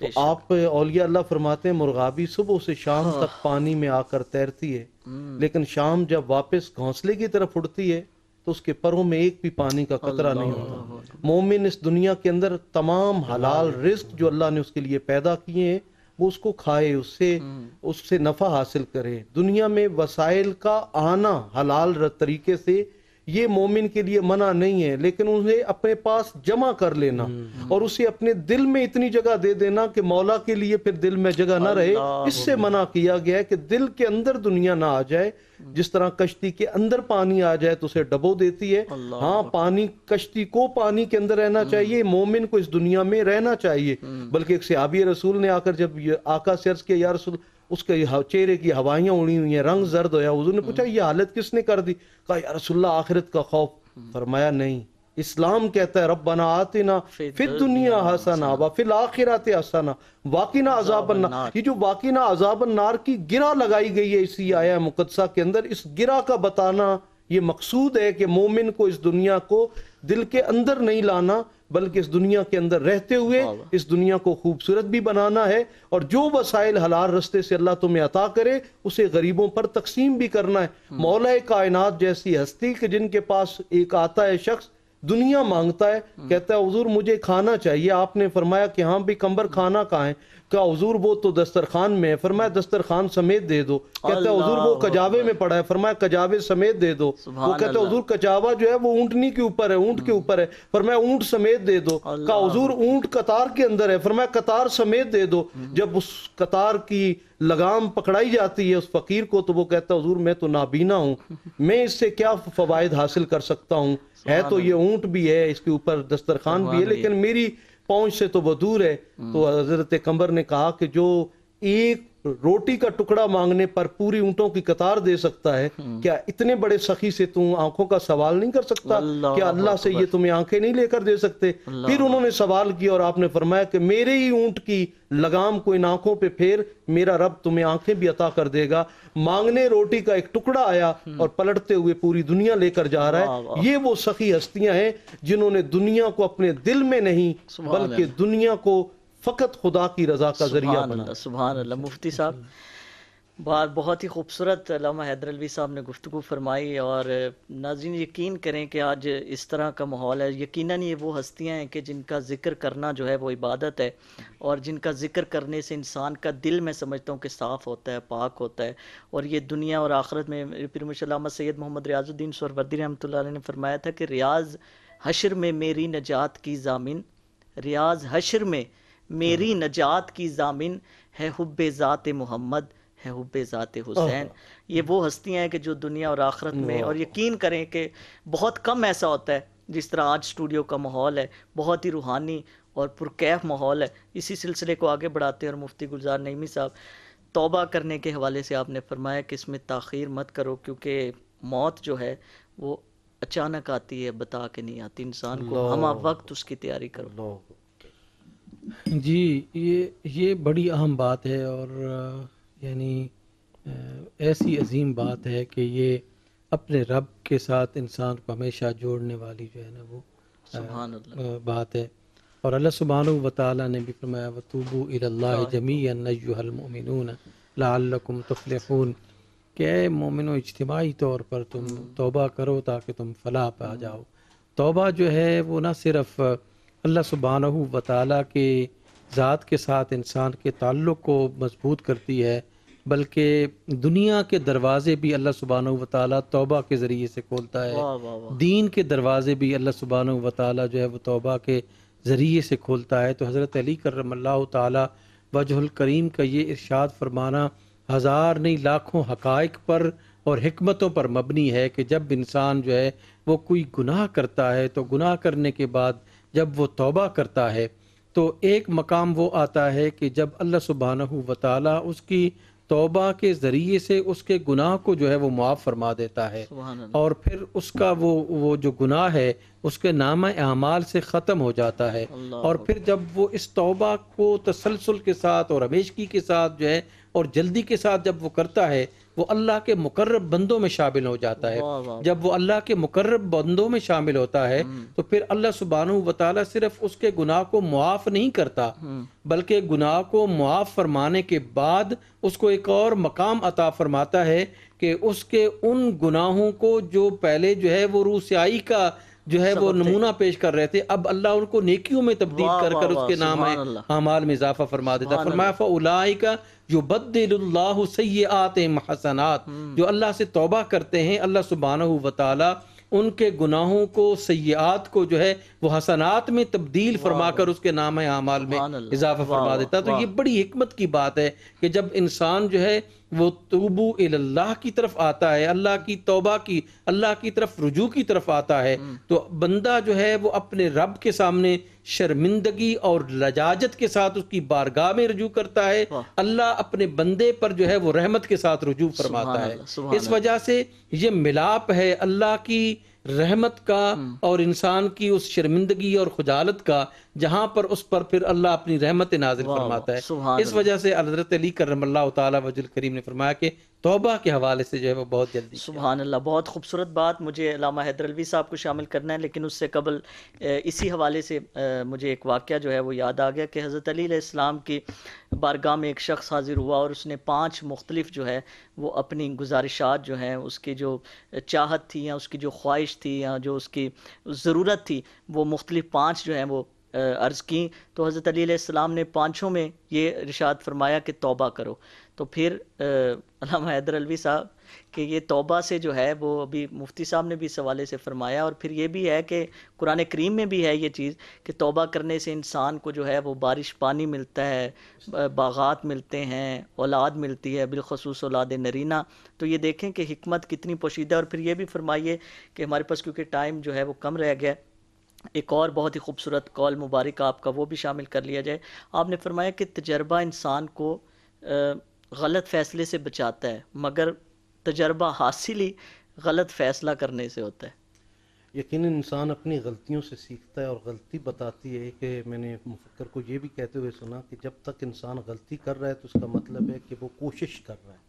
तो आप अलिया अल्लाह फरमाते हैं मुर्गाबी सुबह से शाम हाँ। तक पानी में आकर तैरती है लेकिन शाम जब वापस घोंसले की तरफ उड़ती है तो उसके परों में एक भी पानी का कतरा नहीं होता मोमिन इस दुनिया के अंदर तमाम हलाल रिस्क जो अल्लाह ने उसके लिए पैदा किए हैं वो उसको खाए उससे हम्म। उससे नफ़ा हासिल करे दुनिया में वसाइल का आना हलाल तरीके से ये मोमिन के लिए मना नहीं है लेकिन उन्हें अपने पास जमा कर लेना हम्म। और उसे अपने दिल में इतनी जगह दे देना कि मौला के लिए फिर दिल में जगह ना रहे इससे मना किया गया है कि दिल के अंदर दुनिया ना आ जाए जिस तरह कश्ती के अंदर पानी आ जाए तो उसे डबो देती है हाँ पानी कश्ती को पानी के अंदर रहना हम्म। चाहिए मोमिन को इस दुनिया में रहना चाहिए हम्म। बल्कि एक सहाबी रसूल ने आकर जब आका से अर्ज किया या रसूल उसके चेहरे की हवाइयाँ उड़ी हुई हैं रंग जर्द होया हुजूर ने पूछा ये हालत किसने कर दी कहा यार रसुल्ला आखिरत का खौफ फरमाया नहीं इस्लाम कहता है रब्बना आतिना फिर दुनिया हसना व फिल आखिरत हसना वाकिना अजाब नार ये जो वाकिना अजाब नार की गिरा लगाई गई है इसी आया मुकदसा के अंदर इस गिरा का बताना ये मकसूद है कि मोमिन को इस दुनिया को दिल के अंदर नहीं लाना बल्कि इस दुनिया के अंदर रहते हुए इस दुनिया को खूबसूरत भी बनाना है और जो वसाइल हलार रस्ते से अल्लाह तुम्हें अता करे उसे गरीबों पर तकसीम भी करना है हम्म। मौलाए कायनात जैसी हस्ती के जिनके पास एक आता है शख्स दुनिया मांगता है हम्म। कहता है हजूर मुझे खाना चाहिए आपने फरमाया कि हाँ भी कंबर खाना कहा है क्या हजूर वो तो दस्तरखान में है फरमाया दस्तरखान समेत दे दो कहता हैं हजूर वो कजावे में पड़ा है फरमाया कजावे समेत दे दो वो कहता हैं हजूर कजावा जो है वो ऊँटनी के ऊपर है ऊँट के हम्म। ऊपर है फरमाया ऊँट समेत दे दो का हजूर ऊँट कतार के अंदर है फरमाया कतार समेत दे दो हम्म। जब उस कतार की लगाम पकड़ाई जाती है उस फकीर को तो वो कहता है हजूर मैं तो नाबीना हूँ *laughs* मैं इससे क्या फवायद हासिल कर सकता हूँ है तो ये ऊंट भी है इसके ऊपर दस्तरखान भी है लेकिन मेरी पहुंच से तो वह दूर है तो हम्म। हजरत कंबर ने कहा कि जो एक रोटी का टुकड़ा मांगने पर पूरी ऊंटों की कतार दे सकता है हम्म। क्या इतने बड़े सखी से तुम आंखों का सवाल नहीं कर सकता क्या अल्लाह से ये तुम्हें आंखें नहीं लेकर दे सकते फिर उन्होंने सवाल किया और आपने फरमाया कि मेरे ही ऊंट की लगाम को इन आंखों पे फेर मेरा रब तुम्हें आंखें भी अता कर देगा मांगने रोटी का एक टुकड़ा आया हम्म। और पलटते हुए पूरी दुनिया लेकर जा रहा है ये वो सखी हस्तियां हैं जिन्होंने दुनिया को अपने दिल में नहीं बल्कि दुनिया को फ़कत खुदा की रजा का जरिया बना सुबहान अल्लाह मुफ्ती साहब बात बहुत ही खूबसूरत लामा हैदरलवी साहब ने गुफ्तु फरमाई और नाजीन यकीन करें कि आज इस तरह का माहौल है यकीन ये वो हस्तियाँ हैं कि जिनका ज़िक्र करना जो है वो इबादत है और जिनका ज़िक्र करने से इंसान का दिल मैं समझता हूँ कि साफ़ होता है पाक होता है और ये दुनिया और आखरत में फिर मुशलामा सैद मोहम्मद रियाजुद्दीन सरवर्दी रहमत ने फरमाया था कि रियाज हशर में मेरी नजात की जामिन रियाज हशर में मेरी हाँ। नजात की जामिन है हुब ज़ात मोहम्मद है हुब ज़ात हुसैन ये वो हस्तियाँ हैं कि जो दुनिया और आखरत में और यकीन करें कि बहुत कम ऐसा होता है जिस तरह आज स्टूडियो का माहौल है बहुत ही रूहानी और पुरकैफ माहौल है इसी सिलसिले को आगे बढ़ाते हैं और मुफ्ती गुलजार नईमी साहब तोबा करने के हवाले से आपने फरमाया कि इसमें तखीर मत करो क्योंकि मौत जो है वो अचानक आती है बता के नहीं आती इंसान को हम वक्त उसकी तैयारी करो जी ये ये बड़ी अहम बात है और यानी ऐसी अजीम बात है कि ये अपने रब के साथ इंसान को हमेशा जोड़ने वाली जो है ना वो बात है और अल्लाह सुबहान व ताली ने भी फरमाया वतूबू इल्ला जमीमिन के मोमिन इजतमाही तौर पर तुम हम्म। तोबा करो ताकि तुम फलाह पा जाओ तोबा जो है वो ना सिर्फ़ अल्लाह सुबहाना वाली के ज़ात के साथ इंसान के ताल्लुक़ को मजबूत करती है बल्कि दुनिया के दरवाज़े भी अल्लाह सुबहाना वाली तोबा के ज़रिए से खोलता है वाँ वाँ। दीन के दरवाज़े भी अल्लाह सुबहाना वाली जो है वह तोबा के ज़रिए से खोलता है तो हज़रत अली करमल्ला तजहल करीम का ये इर्शाद फरमाना हज़ार नहीं लाखों हकाइक पर और हमतों पर मबनी है कि जब इंसान जो है वो कोई गुनाह करता है तो गुनाह करने के बाद जब वो तोबा करता है तो एक मकाम वो आता है कि जब अल्लाह सुबहाना व उसकी तोबा के ज़रिए से उसके गुनाह को जो है वो मुआफ़ फरमा देता है और फिर उसका वो वो जो गुनाह है उसके नाम अमाल से ख़त्म हो जाता है और फिर जब वो इस तोबा को तसलसल के साथ और हमेशगी के साथ जो है और जल्दी के साथ जब वो करता है वो अल्लाह के मुकर्रब बंदों में शामिल हो जाता है जब वो अल्लाह के मुकर्रब बंदों में शामिल होता है हम्म। तो फिर अल्लाह सुबहान वाली सिर्फ उसके गुनाह को मुआफ़ नहीं करता हम्म। बल्कि गुनाह को मुआफ़ फरमाने के बाद उसको एक और मकाम अता फरमाता है कि उसके उन गुनाहों को जो पहले जो है वो रूसियाई का जो है वो नमूना पेश कर रहे थे अब अल्लाह उनको नेकियों में तब्दील कर कर उसके नाम है अमाल में इजाफा फरमा देता फरमाया फ़लाई का जो बदल्ला हसनात हम्म। जो अल्लाह से तोबा करते हैं अल्लाह सुबहाना वाली उनके गुनाहों को सयात को जो है वो हसनात में तब्दील फरमा कर उसके नाम है अमाल में इजाफा फरमा देता तो ये बड़ी हमत की बात है कि जब इंसान जो है वो तूबू अल्लाह की तरफ आता है अल्लाह की तोबा की अल्लाह की तरफ रुजू की तरफ आता है हम्म। तो बंदा जो है वो अपने रब के सामने शर्मिंदगी और लजाजत के साथ उसकी बारगाह में रजू करता है अल्लाह अपने बंदे पर जो है वो रहमत के साथ रजू फरमाता है इस वजह से ये मिलाप है अल्लाह की रहमत का हम्म। और इंसान की उस शर्मिंदगी और खुजालत का जहां पर उस पर फिर अल्लाह अपनी रहमत नाजिल फरमाता है इस वजह से हजरत अली करम करीम ने फरमाया कि तोबा के हवाले से जो है वो बहुत जल्दी सुबहान अल्लाह बहुत खूबसूरत बात मुझे अलामा हैदरलवी साहब को शामिल करना है लेकिन उससे कबल इसी हवाले से मुझे एक वाक़ जो है वो याद आ गया कि हज़रत अली इस्लाम की बारगाह में एक शख्स हाजिर हुआ और उसने पाँच मुख्तलिफ जो है वो अपनी गुजारिशात जो हैं उसकी जो चाहत थी या उसकी जो ख्वाहिश थी या जो उसकी ज़रूरत थी वो मुख्तलिफ पाँच जो हैं वो अर्ज़ की तो हज़रत अली ने पाँचों में ये रिशात फरमाया कि तोबा करो तो फिर अलामा हैदर अलवी साहब कि ये तौबा से जो है वो अभी मुफ्ती साहब ने भी इस हवाले से फरमाया और फिर ये भी है कि कुरान करीम में भी है ये चीज़ कि तौबा करने से इंसान को जो है वो बारिश पानी मिलता है बागात मिलते हैं औलाद मिलती है बिलखसूस औलाद नरीना तो ये देखें कि हमत कितनी पोशीदा और फिर ये भी फरमाइए कि हमारे पास क्योंकि टाइम जो है वो कम रह गया एक और बहुत ही खूबसूरत कॉल मुबारक आपका वो भी शामिल कर लिया जाए आपने फरमाया कि तजर्बा इंसान को गलत फ़ैसले से बचाता है मगर तजर्बा हासिल ही गलत फ़ैसला करने से होता है यकीन इंसान अपनी गलतियों से सीखता है और गलती बताती है कि मैंने मुफक्र को ये भी कहते हुए सुना कि जब तक इंसान गलती कर रहा है तो उसका मतलब है कि वो कोशिश कर रहा है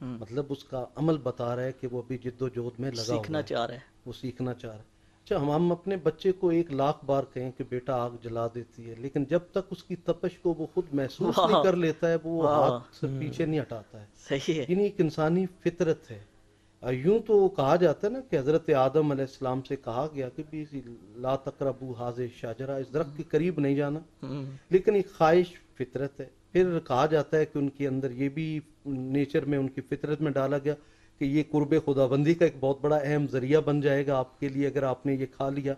हम्म। मतलब उसका अमल बता रहा है कि वो अभी जिद्दोजहद में लगा सीखना चाह रहा है वो सीखना चाह रहा है अच्छा हम हम अपने बच्चे को एक लाख बार कहें कि बेटा आग जला देती है लेकिन जब तक उसकी तपश को वो खुद महसूस नहीं कर लेता है वो आग से हम्म। पीछे नहीं हटाता है सही है यानी एक इंसानी फितरत है यूं तो कहा जाता है ना कि हज़रत आदम अलैहिस्सलाम से कहा गया कि भी ला तकरबू हाजे शाजरा इस दरख्त के करीब नहीं जाना हम्म। लेकिन एक ख्वाहिश फितरत है फिर कहा जाता है कि उनके अंदर ये भी नेचर में उनकी फितरत में डाला गया कि ये कुर्ब खुदाबंदी का एक बहुत बड़ा अहम ज़रिया बन जाएगा आपके लिए अगर आपने ये खा लिया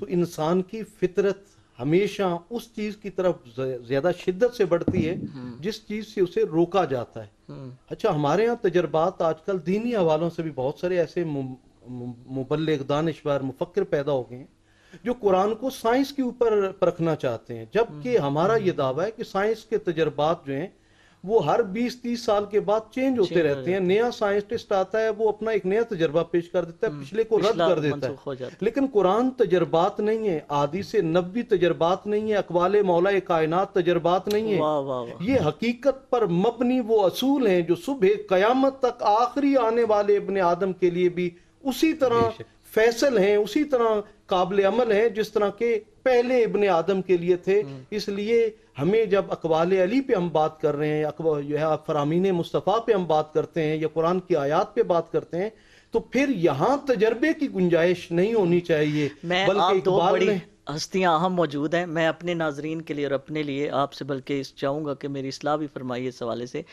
तो इंसान की फितरत हमेशा उस चीज़ की तरफ ज़्यादा शिद्दत से बढ़ती है हम्म। जिस चीज़ से उसे रोका जाता है हम्म। अच्छा हमारे यहाँ तजर्बात आजकल दीनी हवालों से भी बहुत सारे ऐसे मुबल दानश्वर मुफक्र पैदा हो गए हैं जो कुरान को साइंस के ऊपर परखना चाहते हैं जबकि हम्म। हमारा ये दावा है कि साइंस के तजर्बात जो हैं वो हर 20-30 साल के बाद चेंज होते रहते हैं नया साइंटिस्ट आता है वो अपना एक नया तजर्बा पेश कर देता है हम्म, पिछले को रद्द कर देता है लेकिन कुरान तजर्बात नहीं है आदि से नब्बी तजर्बात नहीं है अकवाल मौला कायनात तजर्बात नहीं है ये हकीकत पर मबनी वो असूल हैं जो सुबह कयामत तक आखिरी आने वाले अपने आदम के लिए भी उसी तरह फैसल हैं उसी तरह काबिल अमल हैं जिस तरह के पहले इबन आदम के लिए थे हम्म। इसलिए हमें जब अकबाल अली पे हम बात कर रहे हैं जो है फरामीन मुस्तफ़ा पे हम बात करते हैं या कुरान की आयात पे बात करते हैं तो फिर यहाँ तजर्बे की गुंजाइश नहीं होनी चाहिए बल्कि इकबाल ने हस्तियाँ अहम मौजूद हैं मैं अपने नाजरीन के लिए और अपने लिए आपसे बल्कि इस चाहूँगा कि मेरी इसलाह भी फरमाइए इस हवाले से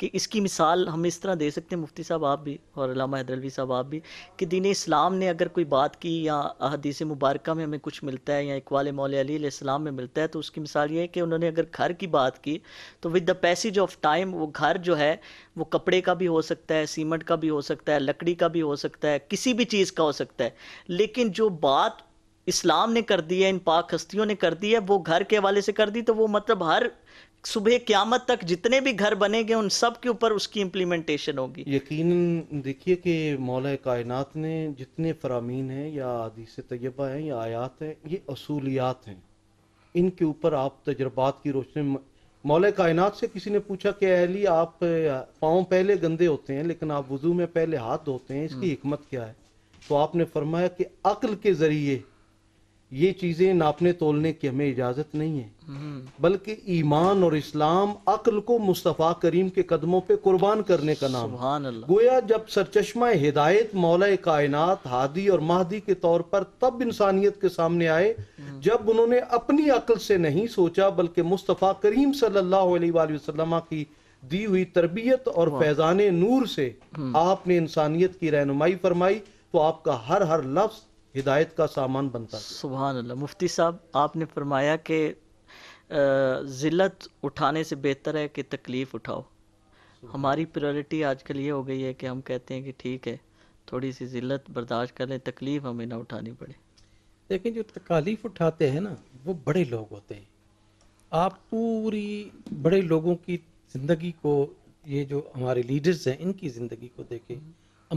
कि इसकी मिसाल हम इस तरह दे सकते हैं मुफ्ती साहब आप भी और अलामा हैदरवी साहब आप भी कि दीन इस्लाम ने अगर कोई बात की या अहदीस मुबारक में हमें कुछ मिलता है या इकबाल मौल अलीसलाम में मिलता है तो उसकी मिसाल ये है कि उन्होंने अगर घर की बात की तो with the passage of time वो घर जो है वो कपड़े का भी हो सकता है सीमेंट का भी हो सकता है लकड़ी का भी हो सकता है किसी भी चीज़ का हो सकता है लेकिन जो बात इस्लाम ने कर दी है इन पाक हस्तियों ने कर दी है वो घर के हवाले से कर दी तो वो मतलब हर सुबह क्यामत तक जितने भी घर बनेंगे उन सब के ऊपर उसकी इम्प्लीमेंटेशन होगी यकीन देखिए कि मौल कायनात ने जितने फरामीन हैं या हदीस तजबा हैं या आयात हैं ये असूलियात हैं इनके ऊपर आप तजर्बात की रोशनी मौल कायनात से किसी ने पूछा कि अहली आप पाँव पहले गंदे होते हैं लेकिन आप वजू में पहले हाथ धोते हैं इसकी हमत हम्म। क्या है तो आपने फरमाया कि अक्ल के ज़रिए ये चीजें नापने तोलने की हमें इजाजत नहीं है हम्म। बल्कि ईमान और इस्लाम अक्ल को मुस्तफ़ा करीम के कदमों पे कुर्बान करने का नाम गोया जब सरचश्मा हिदायत मौल कायनात हादी और महदी के तौर पर तब इंसानियत के सामने आए हम्म। जब उन्होंने अपनी अक्ल से नहीं सोचा बल्कि मुस्तफ़ा करीम सल्ला की दी हुई तरबियत और फैजान नूर से हम्म। आपने इंसानियत की रहनुमाई फरमाई तो आपका हर हर लफ्ज़ हिदायत का सामान बनता सुबह अल्लाह मुफ्ती साहब आपने फरमाया कि ज़िलत उठाने से बेहतर है कि तकलीफ़ उठाओ हमारी प्रायोरिटी आजकल ये हो गई है कि हम कहते हैं कि ठीक है थोड़ी सी ज़िलत बर्दाश्त कर लें तकलीफ़ हमें ना उठानी पड़े लेकिन जो तकालीफ उठाते हैं ना वो बड़े लोग होते हैं आप पूरी बड़े लोगों की ज़िंदगी को ये जो हमारे लीडर्स हैं इनकी ज़िंदगी को देखें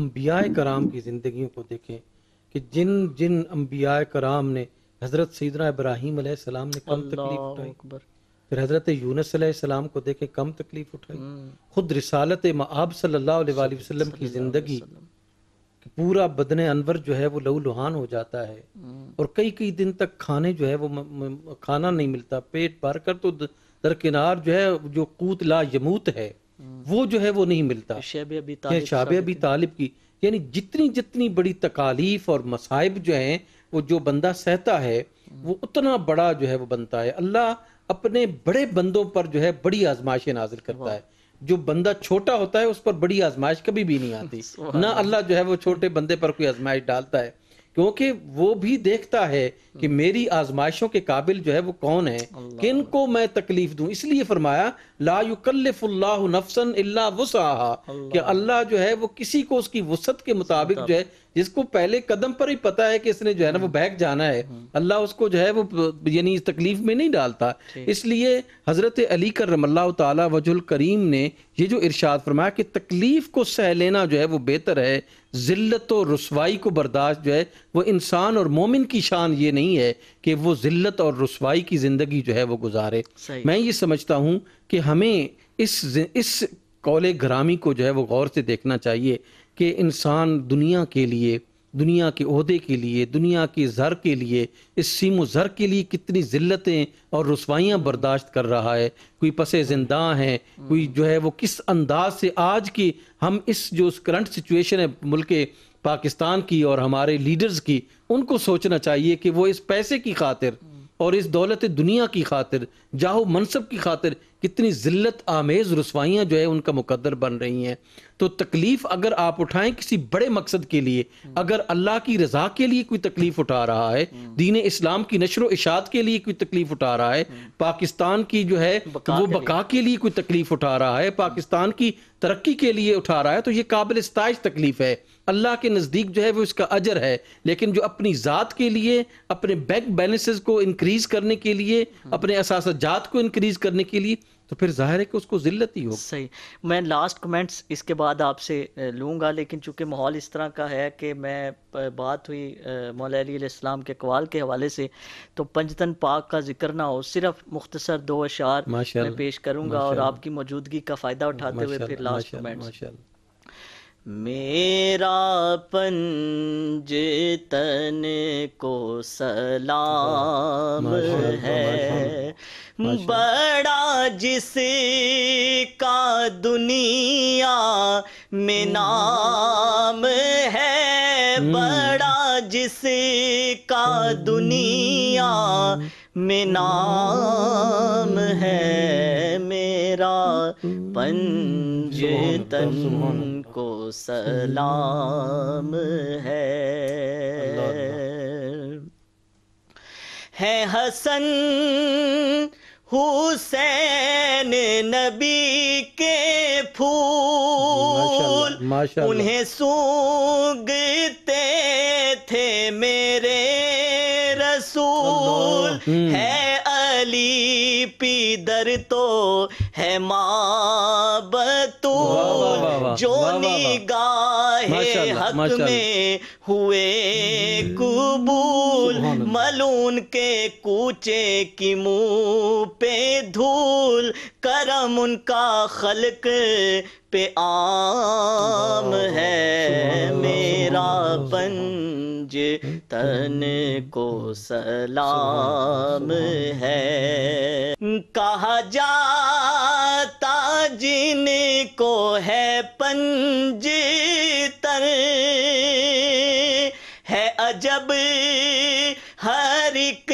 अम्बिया कराम की जिंदगी को देखें कि जिन जिन अम्बिया कराम ने हज़रत सैदना इब्राहिम सलाम ने कम तकलीफ उठाई फिर हज़रत यूनस सलाम को देखे कम तकलीफ उठाई हम्म। खुद रिसालत मब सल्ला वसम की ज़िंदगी पूरा बदन अनवर जो है वो लहू लुहान हो जाता है हम्म। और कई कई दिन तक खाने जो है वो म, म, खाना नहीं मिलता पेट भर कर तो दरकिनार जो है जो कूत ला यमूत है हम्म। वो जो है वो नहीं मिलता शाब अभी तालिब की यानी जितनी जितनी बड़ी तकालीफ और मसाइब जो हैं वो जो बंदा सहता है वो उतना बड़ा जो है वो बनता है अल्लाह अपने बड़े बंदों पर जो है बड़ी आजमाइशें नाजिल करता है जो बंदा छोटा होता है उस पर बड़ी आजमाइश कभी भी नहीं आती *laughs* ना अल्लाह जो है वो छोटे बंदे पर कोई आजमाइश डालता है क्योंकि वो भी देखता है कि हम्म। मेरी आजमाइशों के काबिल जो है वो कौन है किन को मैं तकलीफ दूं इसलिए फरमाया लाकल्ला नफसन अल्ला वसाहा कि अल्लाह जो है वो किसी को उसकी वसत के मुताबिक जो है जिसको पहले कदम पर ही पता है कि इसने जो है ना वो हम्म। बहक जाना है हम्म। अल्लाह उसको जो है वो यानी तकलीफ में नहीं डालता इसलिए हजरत अली करमल्ला ताला वजुल करीम ने ये जो इरशाद फरमाया कि तकलीफ को सह लेना जो है वो बेहतर है जिल्लत और रसवाई को बर्दाश्त जो है वो इंसान और मोमिन की शान ये नहीं है कि वो ज़िल्त और रसवाई की ज़िंदगी जो है वो गुजारे मैं ये समझता हूँ कि हमें इस इस कौले ग्रामी को जो है वो गौर से देखना चाहिए कि इंसान दुनिया के लिए दुनिया के अहदे के लिए दुनिया के ज़र के लिए इस सीम ज़र के लिए कितनी ज़िल्लतें और रसवाइयाँ बर्दाश्त कर रहा है कोई पसे जिंदा हैं कोई जो है वो किस अंदाज से आज की हम इस जो करंट सिचुएशन है मुल्क पाकिस्तान की और हमारे लीडर्स की उनको सोचना चाहिए कि वो इस पैसे की खातिर और इस दौलत दुनिया की खातिर जाहो मनसब की खातिर कितनी जिल्लत आमेज़ रसवाइयाँ जो है उनका मुकदर बन रही हैं तो तकलीफ अगर आप उठाएं किसी बड़े मकसद के लिए अगर अल्लाह की रजा के लिए कोई तकलीफ उठा रहा है दीन इस्लाम की नशर इशात के लिए कोई तकलीफ उठा रहा है पाकिस्तान की जो है बका वो बका के लिए कोई तकलीफ उठा रहा है पाकिस्तान की तरक्की के लिए उठा रहा है तो ये काबिल स्ताइश तकलीफ है अल्लाह के नज़दीक जो है वो इसका अजर है लेकिन जो अपनी ज़ात के लिए अपने बैंक बैलेंसेस को इंक्रीज़ करने के लिए अपने असासात को इंक्रीज़ करने के लिए तो फिर जाहिर है कि उसको जिल्लत ही हो सही मैं लास्ट कमेंट्स इसके बाद आपसे लूँगा लेकिन चूंकि माहौल इस तरह का है कि मैं बात हुई मौल इस्लाम के कवाल के हवाले से तो पंजतन पाक का जिक्र ना हो सिर्फ मुख्तसर दो अशार मैं पेश करूँगा और आपकी मौजूदगी का फ़ायदा उठाते हुए फिर लास्ट कमेंट्स मेरा पंजतन को सलाम है बड़ा जिसका दुनिया में हम्म। नाम है हम्म। बड़ा जिसका हम्म। दुनिया में नाम है मेरा तन को सलाम है है हसन हुसैन नबी के फूल उन्हें सूंघते थे मेरे रसूल हम्म। है अली पीदर तो है माँ तू जो निगाहे हक में हुए कबूल मलून के कूचे की मुंह पे धूल करम उनका खलक पे आम है मेरा पंज तन को सलाम है कहा जा जीने को है पंजीतर है अजब हर एक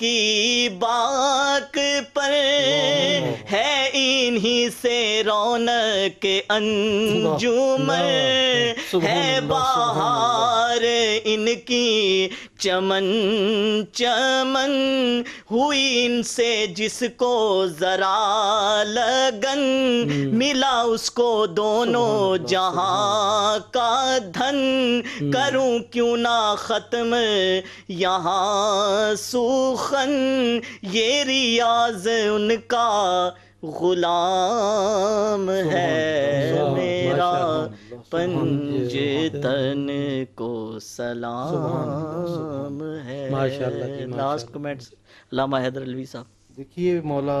की बाक पर है इन्हीं से रौनक अंजुमर है बाहर इनकी चमन चमन हुई इनसे जिसको जरा लगन हम्म। मिला उसको दोनों जहां का धन हम्म। करूं क्यों ना खत्म यहां सूखन ये रियाज उनका गुलाम है मेरा पंजे तन को सलाम है माशाल्लाह लास्ट कमेंट्स लामा हैदर अलवी साहब देखिए मौला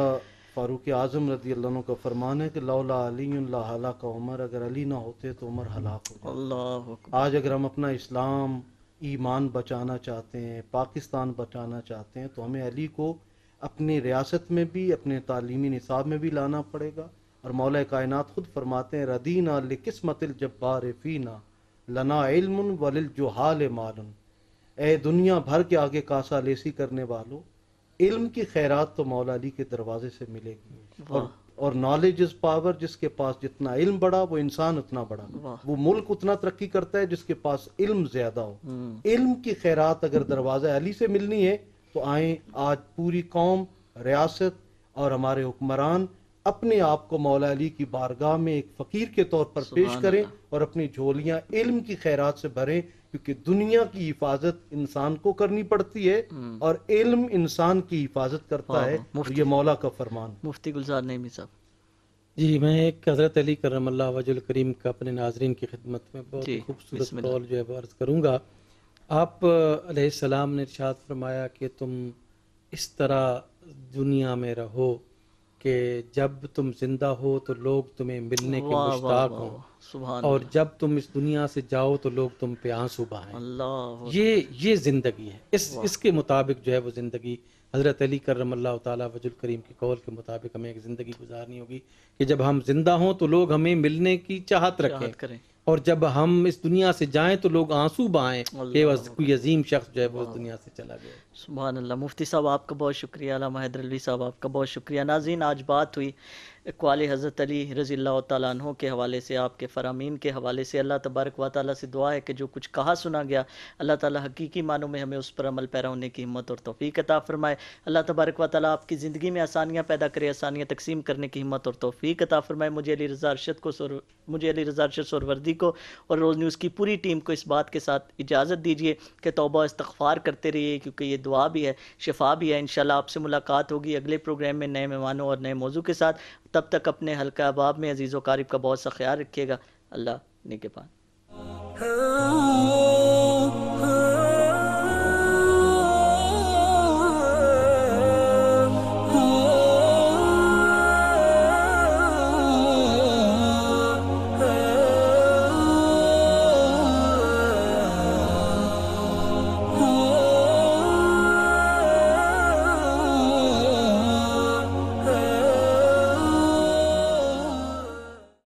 फारूक आजम रदी अल्लाह का फरमान है कि लौला अली हलाक उमर अगर अली ना होते तो उमर हलाक हो आज अगर हम अपना इस्लाम ईमान बचाना चाहते हैं पाकिस्तान बचाना चाहते हैं तो हमें अली को अपनी रियासत में भी अपने तालीमी निसाब में भी लाना पड़ेगा और मौल कायनत ख़ुद फरमाते हैं रदीना लिकस्मत जब्बार फ़ीना लना इल्म वलिल जुहाल मालन ए दुनिया भर के आगे कासा लेसी करने वालों इल्म की खैरात तो मौला अली के दरवाजे से मिलेगी और और नॉलेज इज पावर जिसके पास जितना इल्म बढ़ा वो इंसान उतना बड़ा वो मुल्क उतना तरक्की करता है जिसके पास इल्म ज्यादा हो हम्म। इल्म की खैरात अगर दरवाजा अली से मिलनी है तो आए आज पूरी कौम रियासत और हमारे हुक्मरान अपने आप को मौला अली की बारगाह में एक फ़कीर के तौर पर पेश करें और अपनी झोलियां इल्म की खैरात से भरें क्योंकि दुनिया की हिफाजत इंसान को करनी पड़ती है हम्म। और इल्म इंसान की हिफाजत करता हाँ, है हाँ। ये मौला का फरमान मुफ्ती गुलजार नईमी साहब जी मैं एक हज़रत अली करम वजुल करीम का अपने नाजरीन की खिदमत में बहुत खूबसूरत कौल जो है अर्ज़ करूँगा आप सलाम ने इर्शाद फरमाया कि तुम इस तरह दुनिया में रहो कि जब तुम जिंदा हो तो लोग तुम्हें मिलने के मुश्ताक हो और जब तुम इस दुनिया से जाओ तो लोग तुम पे आंसू बहाएं ये ये ज़िंदगी है इस इसके मुताबिक जो है वो ज़िंदगी हज़रत अली करम अल्लाह तजुल करीम के कौल के मुताबिक हमें एक ज़िंदगी गुजारनी होगी कि जब हम जिंदा हों तो लोग हमें मिलने की चाहत रखें और जब हम इस दुनिया से जाएं तो लोग आंसू बहाएं कोई अजीम शख्स जो है वो दुनिया से चला गया सुबह अल्लाह मुफ्ती साहब आपका बहुत शुक्रिया हैदरली साहब आपका बहुत शुक्रिया नाजीन आज बात हुई इकवाल हज़रत अली रज़ी तु के हवाले से आपके फ़रामीन के हवाले से अल्लाह तबारक व ताली से दुआ है कि जो कुछ कहा सुना गया अल्लाह ताली हकीकी मानों में हमें उस पर अमल पैरा होने की हिम्मत और तोफ़ी अता फ़रमाए अल्लाह तबारक व ताली आपकी ज़िंदगी में आसानियाँ पैदा करे आसानियाँ तकसीम करने की हिम्मत और तोफ़ी अता फ़रमाए मुझे अली रजा अरशद को मुझे अली रजा अरशद सोरवर्दी को और रोज़ न्यूज़ की पूरी टीम को इस बात के साथ इजाज़त दीजिए कि तोबा इस्तफ़ार करते रहिए क्योंकि ये दुआ भी है शफा भी है इन आपसे मुलाकात होगी अगले प्रोग्राम में नए मेहमानों और नए मौजू के साथ तब तक अपने हल्का अहबाब में अजीज़ व का बहुत सा ख्याल रखिएगा अल्लाह के निगेबान